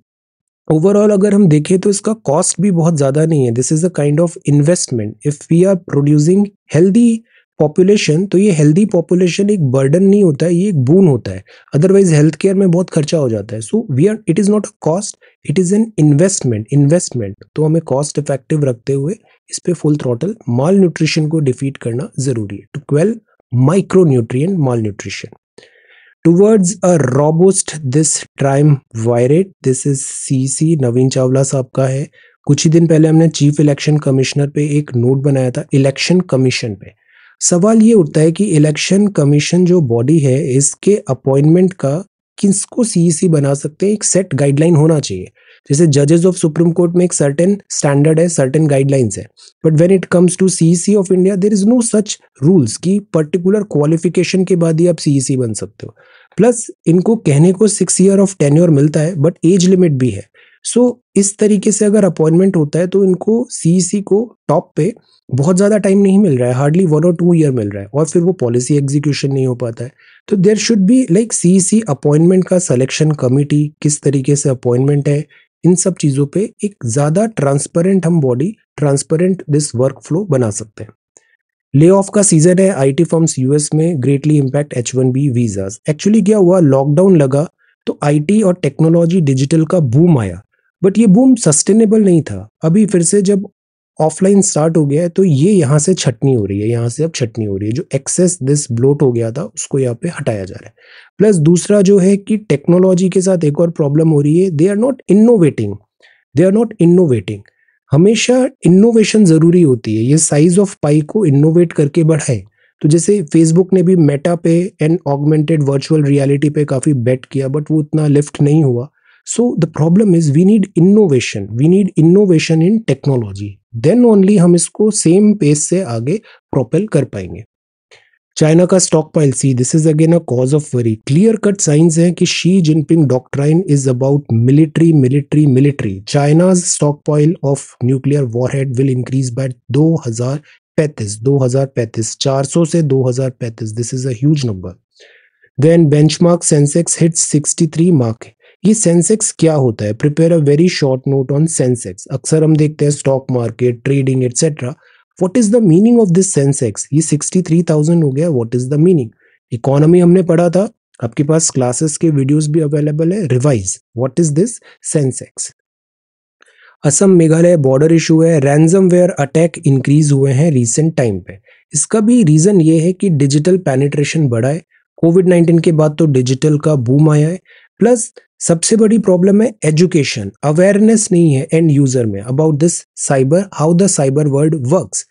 ओवरऑल अगर हम देखें तो इसका कॉस्ट भी बहुत ज़्यादा नहीं है this is a kind of investment if we are producing healthy population तो ये हेल्दी पॉपुलेशन एक बर्डन नहीं होता है ये एक बून होता है अदरवाइज हेल्थ केयर में बहुत खर्चा हो जाता है so we are it is not a cost it is an investment investment तो हमें कॉस्ट इफेक्टिव रखते हुए इस पर फुल थ्रॉटल माल न्यूट्रिशन को डिफीट करना ज़रूरी है to quell micro nutrient malnutrition robust this ट्राइम वायरेट this is C C Navin Chawla साहब का है कुछ ही दिन पहले हमने चीफ इलेक्शन कमिश्नर पे एक नोट बनाया था इलेक्शन कमीशन पे सवाल ये उठता है कि इलेक्शन कमीशन जो बॉडी है इसके अपॉइंटमेंट का किसको सीईसी e बना सकते हैं एक सेट गाइडलाइन होना चाहिए जैसे जजेस ऑफ सुप्रीम कोर्ट में एक सर्टेन स्टैंडर्ड है सर्टेन गाइडलाइंस है but when it comes to CEC of India there is no such rules की पर्टिकुलर क्वालिफिकेशन के बाद ही आप सीईसी e बन सकते हो प्लस इनको कहने को सिक्स ईयर ऑफ टेन्योर मिलता है बट एज लिमिट भी है सो so, इस तरीके से अगर अपॉइंटमेंट होता है तो इनको सी e को टॉप पे बहुत ज़्यादा टाइम नहीं मिल रहा है हार्डली वन और टू ईयर मिल रहा है और फिर वो पॉलिसी एग्जीक्यूशन नहीं हो पाता है तो there should be like C C appointment का सिलेक्शन कमिटी किस तरीके से अपॉइंटमेंट है इन सब चीज़ों पे एक ज़्यादा ट्रांसपेरेंट हम body transparent this workflow बना सकते हैं ले ऑफ का सीजन है आई टी फॉर्म्स यूएस में greatly impact H one B visa actually क्या हुआ लॉकडाउन लगा तो आईटी और टेक्नोलॉजी डिजिटल का बूम आया बट ये बूम सस्टेनेबल नहीं था अभी फिर से जब ऑफलाइन स्टार्ट हो गया है तो ये यहाँ से छटनी हो रही है यहाँ से अब छटनी हो रही है जो एक्सेस दिस ब्लोट हो गया था उसको यहाँ पे हटाया जा रहा है प्लस दूसरा जो है कि टेक्नोलॉजी के साथ एक और प्रॉब्लम हो रही है they are not innovating they are not innovating हमेशा इनोवेशन ज़रूरी होती है ये साइज ऑफ पाई को इनोवेट करके बढ़ाए तो जैसे फेसबुक ने भी मेटा पे एंड ऑगमेंटेड वर्चुअल रियलिटी पे काफ़ी बेट किया बट वो उतना लिफ्ट नहीं हुआ so the problem is we need innovation we need innovation in technology then only हम इसको सेम पेस से आगे प्रोपेल कर पाएंगे चाइना का stockpile see this is again a cause of worry clear cut signs हैं कि Xi Jinping doctrine is about military military military China's stockpile of nuclear warhead will increase by दो हजार पैंतीस से दो हजार पैंतीस this is as number then benchmark Sensex hit 63 mark ये सेंसेक्स क्या होता है prepare a very short note on Sensex अक्सर हम देखते हैं stock market trading etcetera what is the meaning of this Sensex ये सिक्सटी थ्री थाउजेंड हो गया what is the meaning economy हमने पढ़ा था आपके पास क्लासेस के वीडियोस भी अवेलेबल है revise what is this Sensex Assam Meghalaya border issue है रैंजमवेयर अटैक इंक्रीज हुए हैं रिसेंट टाइम पे इसका भी रीज़न ये है कि डिजिटल पेनिट्रेशन बढ़ा है कोविड 19 के बाद तो डिजिटल का बूम आया है प्लस सबसे बड़ी प्रॉब्लम है एजुकेशन अवेयरनेस नहीं है एंड यूजर में about this cyber how the cyber world works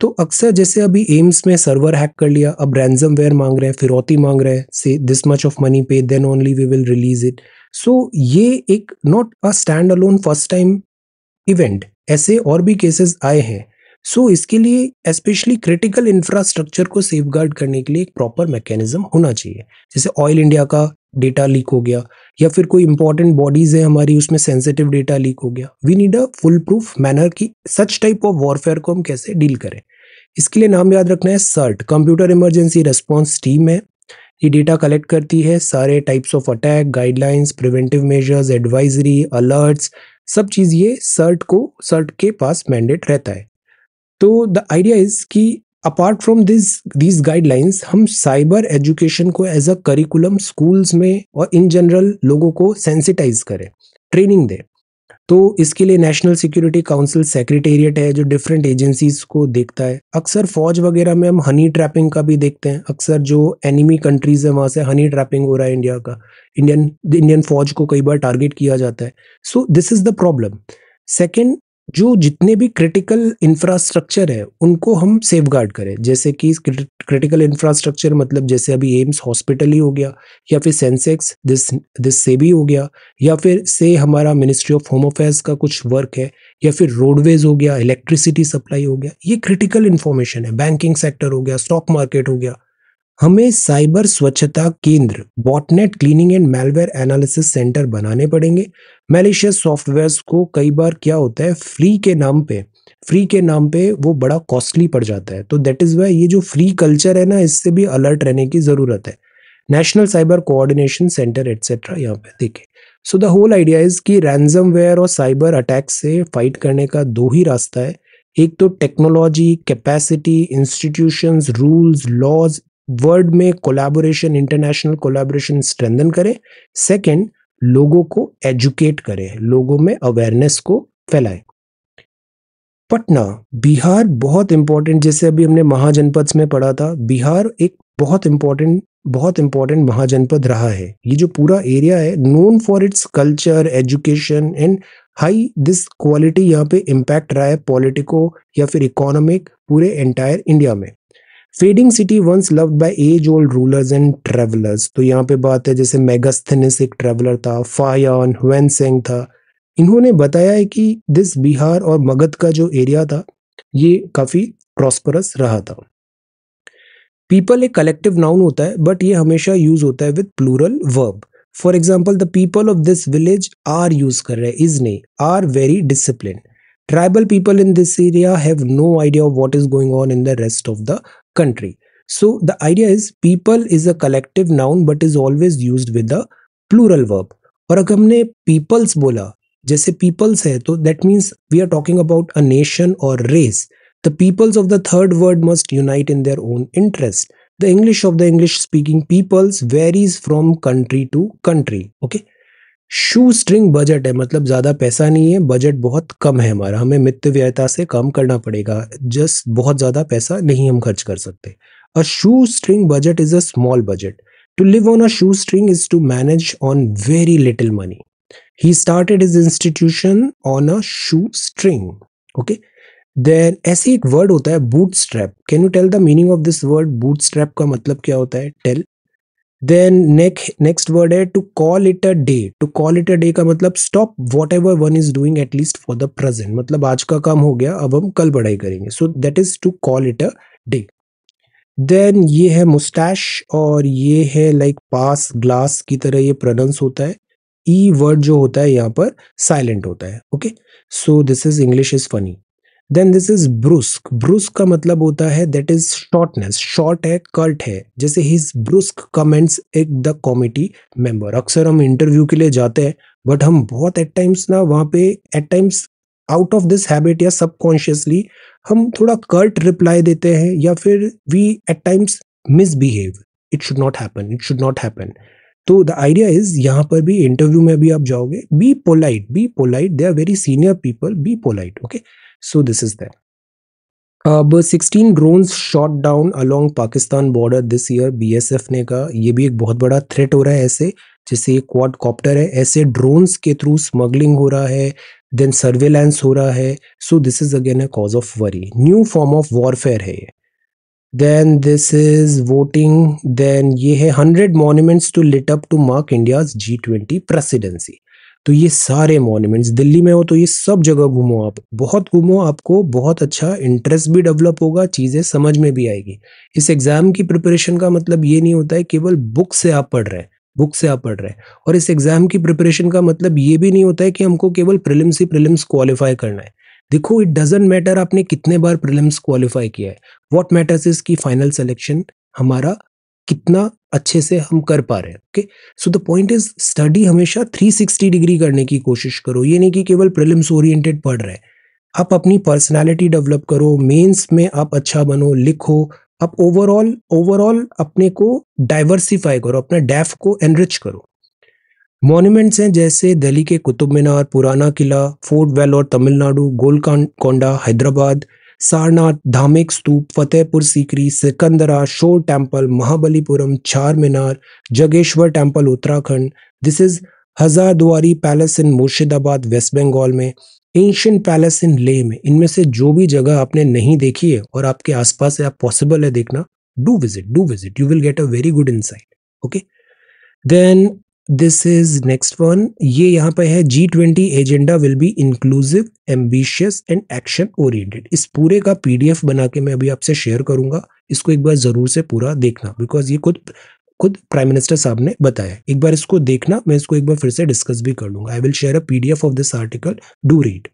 तो अक्सर जैसे अभी एम्स में सर्वर हैक कर लिया अब रैंजम वेयर मांग रहे हैं फिरौती मांग रहे हैं say this much of money pay then only we will release it so ये एक not a stand alone first time event ऐसे और भी केसेस आए हैं सो so, इसके लिए स्पेशली क्रिटिकल इंफ्रास्ट्रक्चर को सेफ करने के लिए एक प्रॉपर मैकेनिज्म होना चाहिए जैसे ऑयल इंडिया का डेटा लीक हो गया या फिर कोई इंपॉर्टेंट बॉडीज है हमारी उसमें सेंसिटिव डेटा लीक हो गया we need a foolproof manner की सच टाइप ऑफ वॉरफेयर को हम कैसे डील करें इसके लिए नाम याद रखना है CERT computer emergency response team है ये डेटा कलेक्ट करती है सारे types of attack guidelines preventive measures advisory alerts सब चीज़ ये सर्ट को सर्ट के पास मैंडेट रहता है तो द आइडिया इज़ कि apart from this these guidelines हम साइबर एजुकेशन को एज अ करिकुलम स्कूल्स में और इन जनरल लोगों को सेंसिटाइज करें ट्रेनिंग दें तो इसके लिए नेशनल सिक्योरिटी काउंसिल सेक्रेटेरिएट है जो डिफरेंट एजेंसीज को देखता है अक्सर फौज वगैरह में हम हनी ट्रैपिंग का भी देखते हैं अक्सर जो एनिमी कंट्रीज है वहाँ से हनी ट्रैपिंग हो रहा है इंडिया का इंडियन इंडियन फौज को कई बार टारगेट किया जाता है so this is the problem second जो जितने भी क्रिटिकल इंफ्रास्ट्रक्चर है उनको हम सेफ गार्ड करें जैसे कि क्रिटिकल इंफ्रास्ट्रक्चर मतलब जैसे अभी एम्स हॉस्पिटल ही हो गया या फिर सेंसेक्स दिस दिस से भी हो गया या फिर से हमारा मिनिस्ट्री ऑफ होम अफेयर्स का कुछ वर्क है या फिर रोडवेज हो गया इलेक्ट्रिसिटी सप्लाई हो गया ये क्रिटिकल इन्फॉर्मेशन है बैंकिंग सेक्टर हो गया स्टॉक मार्केट हो गया हमें cyber Swachhta Kendra botnet cleaning and malware analysis centre बनाने पड़ेंगे मेलिशियस सॉफ्टवेयर्स को कई बार क्या होता है फ्री के नाम पे फ्री के नाम पे वो बड़ा कॉस्टली पड़ जाता है तो दैट इज़ वाई ये जो फ्री कल्चर है ना इससे भी अलर्ट रहने की ज़रूरत है national cyber coordination centre etcetera यहाँ पे देखे so the whole idea is कि रैंजमवेयर और साइबर अटैक से फाइट करने का दो ही रास्ता है एक तो technology capacity institutions rules laws world में कोलैबोरेशन इंटरनेशनल कोलैबोरेशन स्ट्रेंथन करें सेकंड लोगों को एजुकेट करें लोगों में अवेयरनेस को फैलाएं पटना बिहार बहुत इंपॉर्टेंट जैसे अभी हमने महाजनपद में पढ़ा था बिहार एक बहुत इंपॉर्टेंट बहुत इंपॉर्टेंट महाजनपद रहा है ये जो पूरा एरिया है known for its culture education and high this quality यहाँ पे इम्पैक्ट रहा है पॉलिटिको या फिर इकोनॉमिक पूरे एंटायर इंडिया में fading city once loved by age old rulers and travellers तो यहाँ पे बात है जैसे मेगास्थनिस एक ट्रेवलर था फायान वेनसेंग था इन्होंने बताया है कि दिस बिहार और मगध का जो एरिया था ये काफ़ी प्रॉस्परस रहा था पीपल एक कलेक्टिव नाउन होता है बट ये हमेशा यूज होता है with plural verb for example the people of this village are use कर रहे इज ने are very discipline tribal people in this area have no idea of what is going on in the rest of the country. So the idea is people is a collective noun but is always used with the plural verb. और अगर हमने peoples bola, jaise peoples hai, to that means we are talking about a nation or race. The peoples of the third word must unite in their own interest. The English of the English speaking peoples varies from country to country. Okay. Shoestring budget है मतलब ज़्यादा पैसा नहीं है budget बहुत कम है हमारा हमें मित्त व्ययता से काम करना पड़ेगा जस्ट बहुत ज़्यादा पैसा नहीं हम खर्च कर सकते a shoestring budget is a small budget to live on a shoestring is to manage on very little money he started his institution on a shoestring okay then ऐसे एक वर्ड होता है bootstrap can you tell the meaning of this word bootstrap का मतलब क्या होता है tell then next next word है to call it a day to call it a day का मतलब stop what ever one is doing at least for the present मतलब आज का काम हो गया अब हम कल पढ़ाई करेंगे so that is to call it a day then ये है मुस्टैश और ये है लाइक पास ग्लास की तरह ये प्रोनाउंस होता है ई e वर्ड जो होता है यहाँ पर साइलेंट होता है okay so this is English is funny then this is brusque brusque का मतलब होता है दैट इज शॉर्टनेस शॉर्ट है कर्ट है जैसे हिज ब्रुस्क कमेंट्स एक द कॉमिटी मेंबर अक्सर हम इंटरव्यू के लिए जाते हैं बट हम बहुत एट टाइम्स ना वहाँ पे at times out of this habit या सबकॉन्शियसली हम थोड़ा कर्ट रिप्लाई देते हैं या फिर we at times misbehave it should not happen it should not happen तो द आइडिया इज यहाँ पर भी इंटरव्यू में भी आप जाओगे be polite be polite they are very senior people be polite okay So this is there. अब 16 drones shot down along Pakistan border this year BSF ने कहा ये भी एक बहुत बड़ा थ्रेट हो रहा है ऐसे जैसे ये क्वाड कॉप्टर है ऐसे ड्रोन्स के थ्रू स्मगलिंग हो रहा है देन सर्वेलेंस हो रहा है so this is again a cause of worry new form of warfare है ये then this is voting then ये है hundred monuments to lit up to mark India's G twenty presidency तो ये सारे मॉन्यूमेंट्स दिल्ली में हो तो ये सब जगह घूमो आप बहुत घूमो आपको बहुत अच्छा इंटरेस्ट भी डेवलप होगा चीज़ें समझ में भी आएगी इस एग्ज़ाम की प्रिपरेशन का मतलब ये नहीं होता है केवल बुक से आप पढ़ रहे हैं बुक से आप पढ़ रहे हैं और इस एग्ज़ाम की प्रिपरेशन का मतलब ये भी नहीं होता है कि हमको केवल प्रिलिम्स ही प्रिलिम्स क्वालिफाई करना है देखो इट डजेंट मैटर आपने कितने बार प्रिलिम्स क्वालिफाई किया है वॉट मैटर्स इज की फाइनल सिलेक्शन हमारा कितना अच्छे से हम कर पा रहे हैं okay so the point is study हमेशा 360 डिग्री करने की कोशिश करो ये नहीं कि केवल प्रिलिम्स ओरिएंटेड पढ़ रहे हैं आप अपनी पर्सनालिटी डेवलप करो मेंस में आप अच्छा बनो लिखो आप ओवरऑल ओवरऑल अपने को डाइवर्सिफाई करो अपने डेफ को एनरिच करो मॉन्यूमेंट्स हैं जैसे दिल्ली के कुतुब मीनार पुराना किला फोर्ट वेल और तमिलनाडु गोलकोंडा हैदराबाद सारनाथ धामिक स्तूप फतेहपुर सीकरी सिकंदरा शोर temple Mahabalipuram Char Minar Jageshwar temple Uttarakhand this is Hazar Duari palace in Murshidabad West Bengal में एंशियंट पैलेस इन ले में इनमें से जो भी जगह आपने नहीं देखी है और आपके आसपास है आप पॉसिबल है देखना do visit do visit you will get a very good insight okay then this is next one ये यहाँ पर है G twenty agenda will be inclusive ambitious and action oriented इस पूरे का पीडीएफ बना के मैं अभी आपसे शेयर करूंगा इसको एक बार जरूर से पूरा देखना बिकॉज ये खुद खुद प्राइम मिनिस्टर साहब ने बताया एक बार इसको देखना मैं इसको एक बार फिर से डिस्कस भी कर लूंगा I will share a PDF of this article do read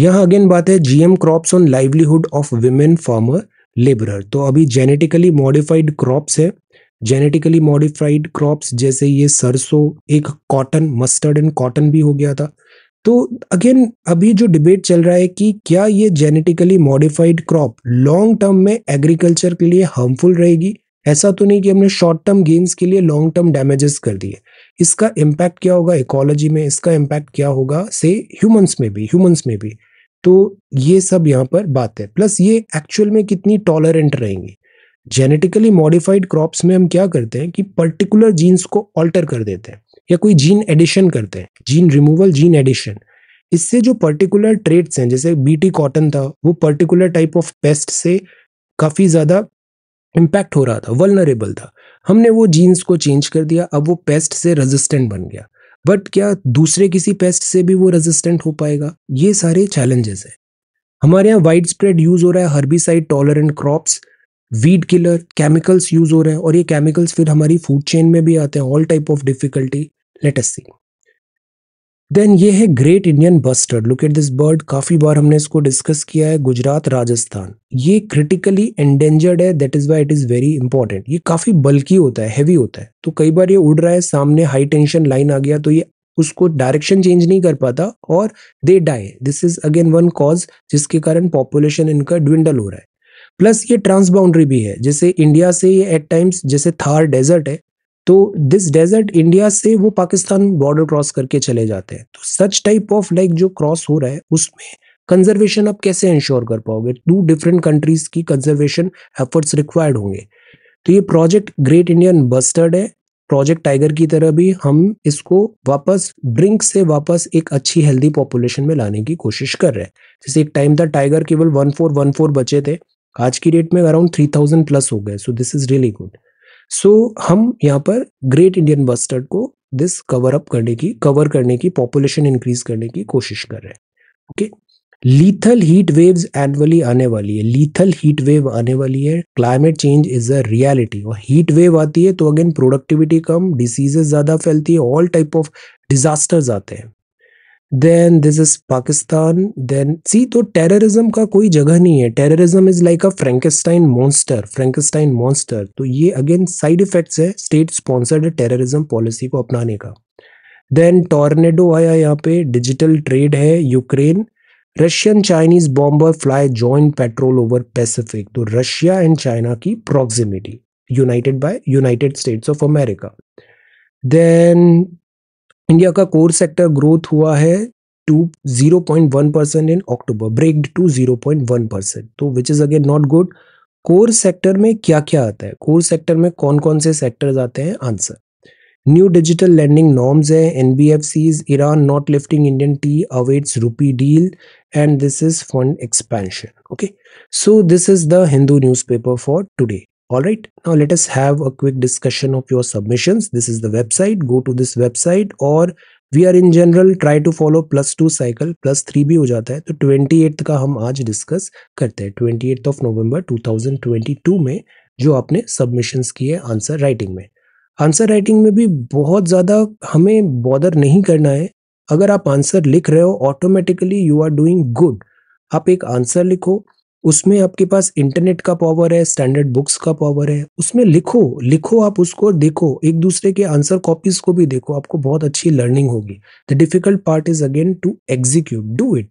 यहाँ अगेन बात है GM crops on livelihood of women farmer labourer तो अभी जेनेटिकली मॉडिफाइड क्रॉप्स है जेनेटिकली मॉडिफाइड क्रॉप्स जैसे ये सरसों एक कॉटन मस्टर्ड एंड कॉटन भी हो गया था तो अगेन अभी जो डिबेट चल रहा है कि क्या ये genetically modified crop long term में एग्रीकल्चर के लिए हार्मफुल रहेगी ऐसा तो नहीं कि हमने शॉर्ट टर्म गेन्स के लिए लॉन्ग टर्म डैमेजेस कर दिए इसका इम्पैक्ट क्या होगा इकोलॉजी में इसका इम्पैक्ट क्या होगा से ह्यूमंस में भी ह्यूमंस में भी तो ये सब यहाँ पर बात है प्लस ये एक्चुअल में कितनी टॉलरेंट रहेंगी जेनेटिकली मॉडिफाइड क्रॉप्स में हम क्या करते हैं कि पर्टिकुलर जीन्स को ऑल्टर कर देते हैं या कोई जीन एडिशन करते हैं जीन रिमूवल जीन एडिशन इससे जो पर्टिकुलर ट्रेड्स हैं जैसे बीटी कॉटन था वो पर्टिकुलर टाइप ऑफ पेस्ट से काफ़ी ज़्यादा इम्पैक्ट हो रहा था वलनरेबल था हमने वो जीन्स को चेंज कर दिया अब वो पेस्ट से रजिस्टेंट बन गया बट क्या दूसरे किसी पेस्ट से भी वो रजिस्टेंट हो पाएगा ये सारे चैलेंजेस हैं हमारे यहाँ वाइड स्प्रेड यूज़ हो रहा है herbicide tolerant crops weed killer chemicals use हो रहे हैं और ये केमिकल्स फिर हमारी फूड चेन में भी आते हैं all type of difficulty let us see then ये है great Indian bustard look at this bird काफ़ी बार हमने इसको डिस्कस किया है गुजरात राजस्थान ये क्रिटिकली एंडेंजर्ड है that is why it is very important ये काफ़ी बल्कि होता है हैवी होता है तो कई बार ये उड़ रहा है सामने हाई टेंशन लाइन आ गया तो ये उसको डायरेक्शन चेंज नहीं कर पाता और they die this is again one cause जिसके कारण पॉपुलेशन इनका ड्विंडल हो रहा है प्लस ये ट्रांसबाउंड्री भी है जैसे इंडिया से ये एट टाइम्स जैसे थार डेजर्ट है तो दिस डेजर्ट इंडिया से वो पाकिस्तान बॉर्डर क्रॉस करके चले जाते हैं तो सच टाइप ऑफ लाइक जो क्रॉस हो रहा है उसमें कंजर्वेशन आप कैसे इंश्योर कर पाओगे टू डिफरेंट कंट्रीज की कंजर्वेशन एफर्ट्स रिक्वायर्ड होंगे तो ये प्रोजेक्ट ग्रेट इंडियन बस्टर्ड है प्रोजेक्ट टाइगर की तरह भी हम इसको वापस ब्रिंक से वापस एक अच्छी हेल्दी पॉपुलेशन में लाने की कोशिश कर रहे हैं जैसे एक टाइम था टाइगर केवल वन फोर वन फोर बचे थे आज की डेट में अराउंड थ्री थाउजेंड प्लस हो गए so this is really good so हम यहाँ पर ग्रेट इंडियन बस्टर्ड को दिस कवर अप करने की कवर करने की पॉपुलेशन इंक्रीज करने की कोशिश कर रहे हैं okay okay? Lethal heat waves annually आने वाली है लीथल हीट वेव आने वाली है climate change is a reality और हीट वेव आती है तो अगेन प्रोडक्टिविटी कम डिसीजेज ज़्यादा फैलती है ऑल टाइप ऑफ डिजास्टर्स आते हैं then this is Pakistan then see तो टेररिज्म का कोई जगह नहीं है terrorism is like a Frankenstein monster Frankenstein monster तो ये अगेन साइड इफेक्ट्स है स्टेट स्पॉन्सर्ड टेररिज्म पॉलिसी को अपनाने का देन टॉर्नेडो आया यहाँ पे डिजिटल ट्रेड है Ukraine Russian Chinese bomber fly joint patrol over Pacific तो रशिया एंड चाइना की proximity united by United States of America then India का कोर सेक्टर ग्रोथ हुआ है to zero point one percent in October break to zero point one percent तो which is again not good core sector में क्या क्या आता है core sector में कौन कौन से सेक्टर्स आते हैं answer new digital lending norms है N B F Cs Iran not lifting Indian tea awaits rupee deal and this is fund expansion okay so this is the Hindu news paper for today All right, now let us have a quick discussion of your submissions. This is the website. Go to this website और we are in general try to follow plus two cycle plus three भी हो जाता है तो twenty eighth का हम आज discuss करते हैं ट्वेंटी एट्थ ऑफ नवंबर 2022 में जो आपने सबमिशंस किए आंसर राइटिंग में आंसर राइटिंग में भी बहुत ज़्यादा हमें बॉदर नहीं करना है अगर आप आंसर लिख रहे हो automatically you are doing good आप एक आंसर लिखो उसमें आपके पास इंटरनेट का पावर है स्टैंडर्ड बुक्स का पावर है उसमें लिखो लिखो आप उसको देखो एक दूसरे के आंसर कॉपीज को भी देखो आपको बहुत अच्छी लर्निंग होगी the difficult part is again to execute do it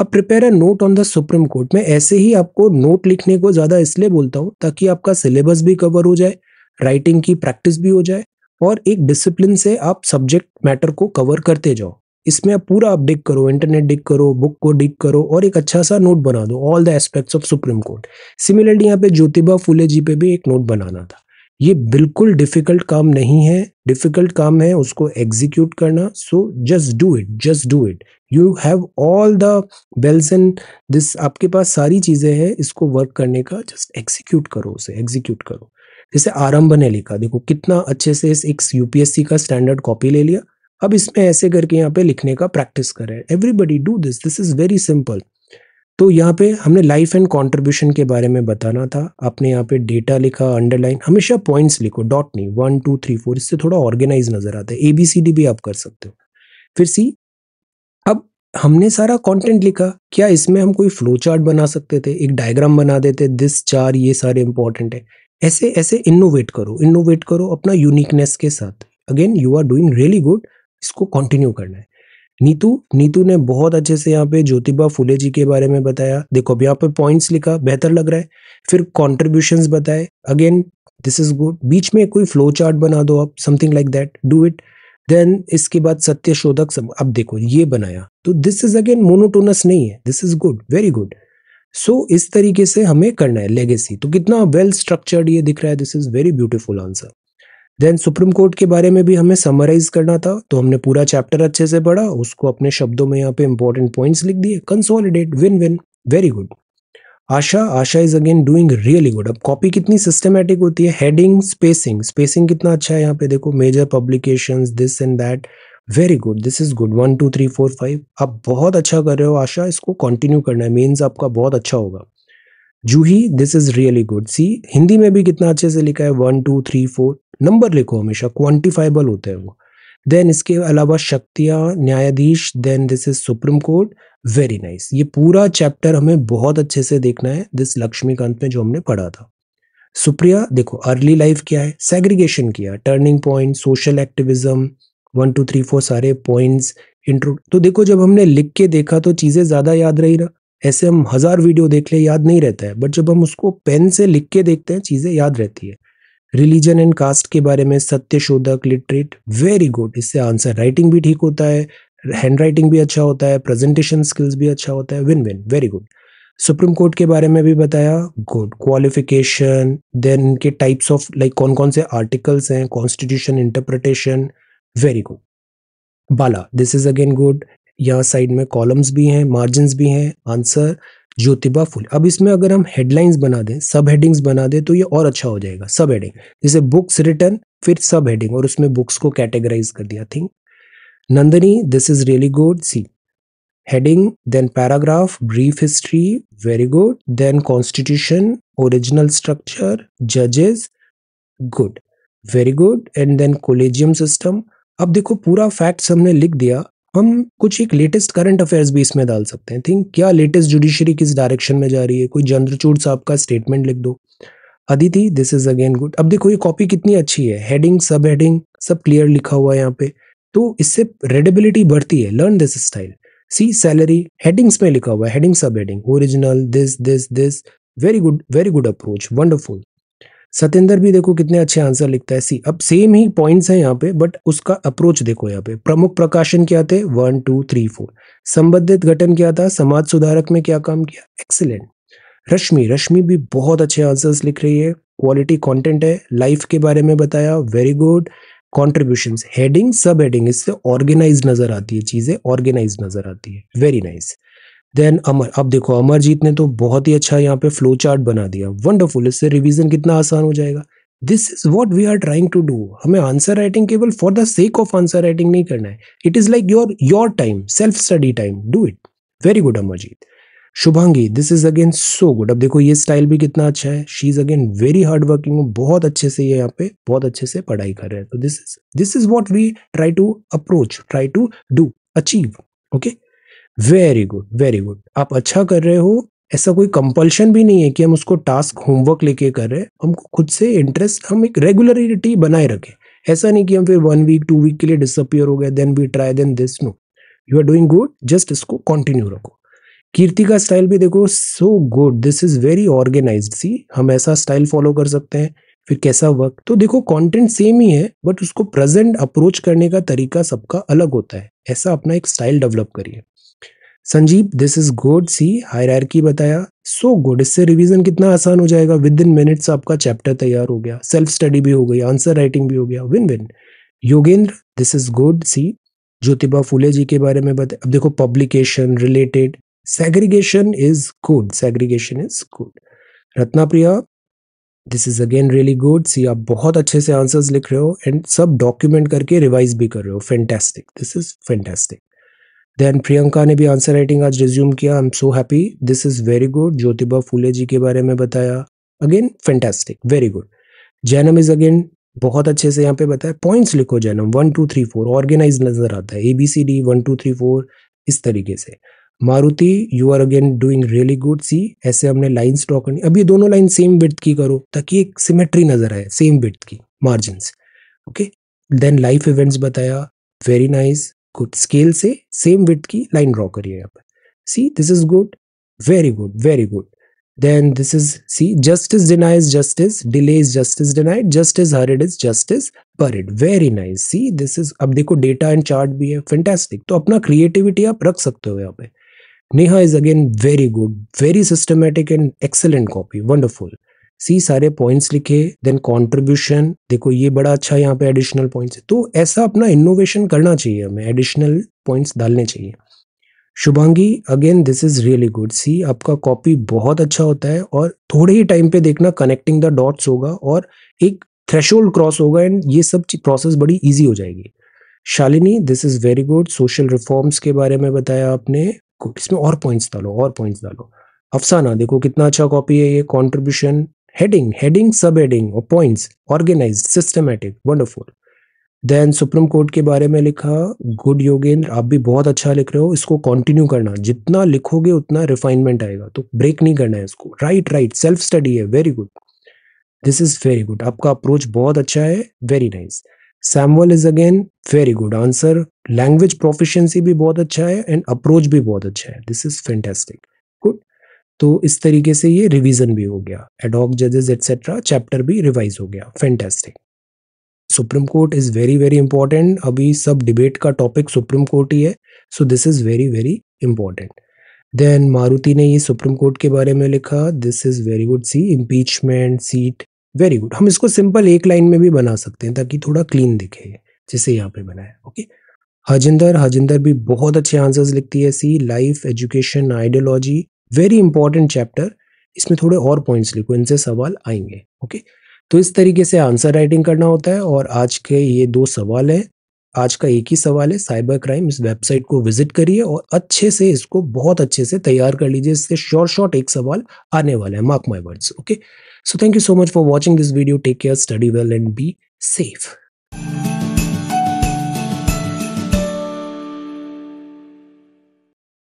अब prepare a note on the Supreme Court मैं ऐसे ही आपको नोट लिखने को ज़्यादा इसलिए बोलता हूँ ताकि आपका सिलेबस भी कवर हो जाए राइटिंग की प्रैक्टिस भी हो जाए और एक डिसिप्लिन से आप सब्जेक्ट मैटर को कवर करते जाओ इसमें आप पूरा आप डिक करो इंटरनेट डिक करो बुक को डिक करो और एक अच्छा सा नोट बना दो all the aspects of Supreme Court similarly यहाँ पे ज्योतिबा फुले जी पे भी एक नोट बनाना था ये बिल्कुल डिफिकल्ट काम नहीं है डिफिकल्ट काम है उसको एग्जीक्यूट करना so just do it just do it you have all the bells and this आपके पास सारी चीज़ें हैं इसको वर्क करने का जस्ट एग्जीक्यूट करो उसे एग्जीक्यूट करो जैसे आरंभ ने लिखा देखो कितना अच्छे से इस एक यूपीएससी का स्टैंडर्ड कॉपी ले लिया अब इसमें ऐसे करके यहाँ पे लिखने का प्रैक्टिस करें everybody do this this is very simple तो यहाँ पे हमने लाइफ एंड कॉन्ट्रीब्यूशन के बारे में बताना था आपने यहाँ पे डेटा लिखा अंडरलाइन हमेशा पॉइंट्स लिखो डॉट नहीं वन टू थ्री फोर इससे थोड़ा ऑर्गेनाइज नजर आता है ए बी सी डी भी आप कर सकते हो फिर सी अब हमने सारा कंटेंट लिखा क्या इसमें हम कोई फ्लो चार्ट बना सकते थे एक डायग्राम बना देते दिस चार ये सारे इंपॉर्टेंट है ऐसे ऐसे इनोवेट करो इनोवेट करो अपना यूनिकनेस के साथ again you are doing really good इसको कंटिन्यू करना है नीतू नीतू ने बहुत अच्छे से यहाँ पे ज्योतिबा फुले जी के बारे में बताया देखो अब यहाँ पे पॉइंट्स लिखा बेहतर लग रहा है फिर कॉन्ट्रीब्यूशन बताए अगेन दिस इज गुड बीच में कोई फ्लो चार्ट बना दो आप something like that do it then इसके बाद सत्य शोधक अब देखो ये बनाया तो दिस इज अगेन मोनोटोनस नहीं है this is good very good so इस तरीके से हमें करना है लेगेसी तो कितना वेल स्ट्रक्चर्ड ये दिख रहा है this is very beautiful answer then supreme court के बारे में भी हमें समराइज करना था तो हमने पूरा चैप्टर अच्छे से पढ़ा उसको अपने शब्दों में यहाँ पे इंपॉर्टेंट पॉइंट्स लिख दिए consolidate win win very good Asha Asha is again doing really good अब कॉपी कितनी सिस्टमेटिक होती है हेडिंग स्पेसिंग स्पेसिंग कितना अच्छा है यहाँ पे देखो major publication this and that very good this is good one two three four five आप बहुत अच्छा कर रहे हो आशा इसको कंटिन्यू करना है मीन्स आपका बहुत अच्छा होगा Juhi this is really good see Hindi में भी कितना अच्छे से लिखा है one two three four number लिखो हमेशा क्वांटिफाइबल होते हैं वो देन इसके अलावा शक्तियाँ न्यायाधीश then this is Supreme Court very nice ये पूरा चैप्टर हमें बहुत अच्छे से देखना है दिस लक्ष्मीकांत में जो हमने पढ़ा था सुप्रिया देखो अर्ली लाइफ क्या है सेग्रीगेशन किया turning point social activism one two three four सारे पॉइंट्स इंट्रो तो देखो जब हमने लिख के देखा तो चीज़ें ज़्यादा याद रही ना ऐसे हम हज़ार वीडियो देख ले याद नहीं रहता है बट जब हम उसको पेन से लिख के देखते हैं चीज़ें याद रहती है रिलीजन एंड कास्ट के बारे में Satyashodhak literate very good इससे आंसर राइटिंग भी ठीक होता है हैंड राइटिंग भी अच्छा होता है प्रेजेंटेशन स्किल्स भी अच्छा होता है win win very good Supreme court के बारे में भी बताया गुड क्वालिफिकेशन देन इनके टाइप्स ऑफ लाइक कौन कौन से आर्टिकल्स हैं constitution interpretation very good Bala this is again good यहाँ साइड में कॉलम्स भी हैं मार्जिन भी हैं आंसर ज्योतिबा फुल अब इसमें अगर हम हेडलाइंस बना दें सब हेडिंग्स बना दें तो ये और अच्छा हो जाएगा सब हेडिंग जैसे बुक्स रिटर्न फिर सब हेडिंग और उसमें बुक्स को कैटेगराइज कर दिया think Nandini this is really good see heading then paragraph brief history very good then constitution original structure जजेस good very good and then collegium system अब देखो पूरा फैक्ट्स हमने लिख दिया हम कुछ एक लेटेस्ट करंट अफेयर्स भी इसमें डाल सकते हैं थिंक क्या लेटेस्ट जुडिशरी किस डायरेक्शन में जा रही है कोई चंद्रचूड़ साहब का स्टेटमेंट लिख दो Aditi this is again good अब देखो ये कॉपी कितनी अच्छी है हेडिंग सब हेडिंग सब क्लियर लिखा हुआ है यहाँ पे तो इससे रेडेबिलिटी बढ़ती है learn this style see salary headings में लिखा हुआ है heading sub heading original this this this very good very good approach wonderful Satendra भी देखो कितने अच्छे आंसर लिखता है सी अब सेम ही पॉइंट्स हैं यहाँ पे बट उसका अप्रोच देखो यहाँ पे प्रमुख प्रकाशन क्या थे वन टू थ्री फोर संबंधित गठन क्या था समाज सुधारक में क्या काम किया एक्सिलेंट रश्मि रश्मि भी बहुत अच्छे आंसर्स लिख रही है क्वालिटी कंटेंट है लाइफ के बारे में बताया very good contribution heading sub heading इससे ऑर्गेनाइज नजर आती है चीजें ऑर्गेनाइज नजर आती है very nice nice. Then Amar अब देखो अमरजीत ने तो बहुत ही अच्छा यहाँ पे फ्लो चार्ट बना दिया वंडरफुल इससे रिविजन कितना आसान हो जाएगा this is what we are trying to do हमें आंसर राइटिंग केवल for the sake of answer writing नहीं करना है it is like your your time self study time do it very good Amarjeet Shubhangi this is again so good अब देखो ये style भी कितना अच्छा है she is again very hard working बहुत अच्छे से ये यहाँ पे बहुत अच्छे से पढ़ाई कर रहे हैं तो this is this is what we try to approach try to do achieve okay very good very good आप अच्छा कर रहे हो ऐसा कोई कंपल्शन भी नहीं है कि हम उसको टास्क होमवर्क लेके कर रहे हैं हमको खुद से इंटरेस्ट हम एक रेगुलरिटी बनाए रखें ऐसा नहीं कि हम फिर वन वीक टू वीक के लिए डिसअपियर हो गए then we try then this no you are doing good just इसको कंटिन्यू रखो कीर्ति का स्टाइल भी देखो so good this is very organise see हम ऐसा स्टाइल फॉलो कर सकते हैं फिर कैसा वर्क तो देखो कंटेंट सेम ही है बट उसको प्रेजेंट अप्रोच करने का तरीका सबका अलग होता है ऐसा अपना एक स्टाइल डेवलप करिए Sanjeev this is good see की बताया सो so गुड इससे रिवीजन कितना आसान हो जाएगा विद इन मिनट्स आपका चैप्टर तैयार हो गया सेल्फ स्टडी भी हो गई आंसर राइटिंग भी हो गया win win Yogendra this is good see Jyotiba Phule ji के बारे में बताया अब देखो publication related segregation is good segregation is good Ratna Priya this is again really good see आप बहुत अच्छे से आंसर्स लिख रहे हो एंड सब डॉक्यूमेंट करके रिवाइज भी कर रहे हो fantastic this is fantastic then Priyanka ने भी आंसर राइटिंग आज रिज्यूम किया I am so happy this is very good Jyotiba Phule ji के बारे में बताया again fantastic very good Jainam is again बहुत अच्छे से यहाँ पे बताया पॉइंट्स लिखो Jainam one two three four organise नज़र आता है A B C D one two three four इस तरीके से Maruti you are again doing really good see ऐसे हमने लाइन्स ड्रॉ करनी अब ये दोनों लाइन सेम विथ की करो ताकि एक सिमेट्री नज़र आए सेम विथ की margin okay then life events बताया वेरी नाइस गुड स्केल से सेम विथ की लाइन ड्रॉ करिए यहाँ पर see this is good very good very good then this is see justice denies justice delayed is justice denied justice hurried is justice buried very nice see this is अब देखो data and chart भी है fantastic तो अपना creativity आप रख सकते हो यहाँ पे Neha is again very good very systematic and excellent copy wonderful see सारे पॉइंट्स लिखे देन कंट्रीब्यूशन देखो ये बड़ा अच्छा यहाँ पे एडिशनल पॉइंट्स है तो ऐसा अपना इनोवेशन करना चाहिए हमें एडिशनल पॉइंट्स डालने चाहिए Shubhangi again this is really good see आपका कॉपी बहुत अच्छा होता है और थोड़े ही टाइम पे देखना कनेक्टिंग द डॉट्स होगा और एक थ्रेशोल्ड क्रॉस होगा एंड ये सब प्रोसेस बड़ी ईजी हो जाएगी Shalini this is very good social reforms के बारे में बताया आपने इसमें और पॉइंट्स डालो और पॉइंट्स डालो अफसाना देखो कितना अच्छा कॉपी है ये contribution heading, heading, subheading or points, organized, systematic, wonderful. Then supreme court के बारे में लिखा गुड योगेंद्र आप भी बहुत अच्छा लिख रहे हो इसको कंटिन्यू करना जितना लिखोगे उतना रिफाइनमेंट आएगा तो ब्रेक नहीं करना है इसको राइट राइट सेल्फ स्टडी है very good this is very good आपका अप्रोच बहुत अच्छा है very nice Samuel is again very good answer language proficiency भी बहुत अच्छा है एंड अप्रोच भी बहुत अच्छा है दिस इज फेंटेस्टिक गुड तो इस तरीके से ये रिवीजन भी हो गया एडॉक जजेस एटसेट्रा चैप्टर भी रिवाइज हो गया fantastic supreme court is very very important अभी सब डिबेट का टॉपिक सुप्रीम कोर्ट ही है so this is very very important then Maruti ने ये सुप्रीम कोर्ट के बारे में लिखा this is very good see impeachment seat very good हम इसको सिंपल एक लाइन में भी बना सकते हैं ताकि थोड़ा क्लीन दिखे जैसे यहाँ पे बनाया ओके हजिंदर हजिंदर भी बहुत अच्छे आंसर्स लिखती है see life education ideology very important chapter इसमें थोड़े और पॉइंट्स लिखो इनसे सवाल आएंगे ओके तो इस तरीके से आंसर राइटिंग करना होता है और आज के ये दो सवाल हैं आज का एक ही सवाल है साइबर क्राइम इस वेबसाइट को विजिट करिए और अच्छे से इसको बहुत अच्छे से तैयार कर लीजिए इससे शॉर्ट शॉर्ट एक सवाल आने वाला है mark my words okay so thank you so much for watching this video take care study well and be safe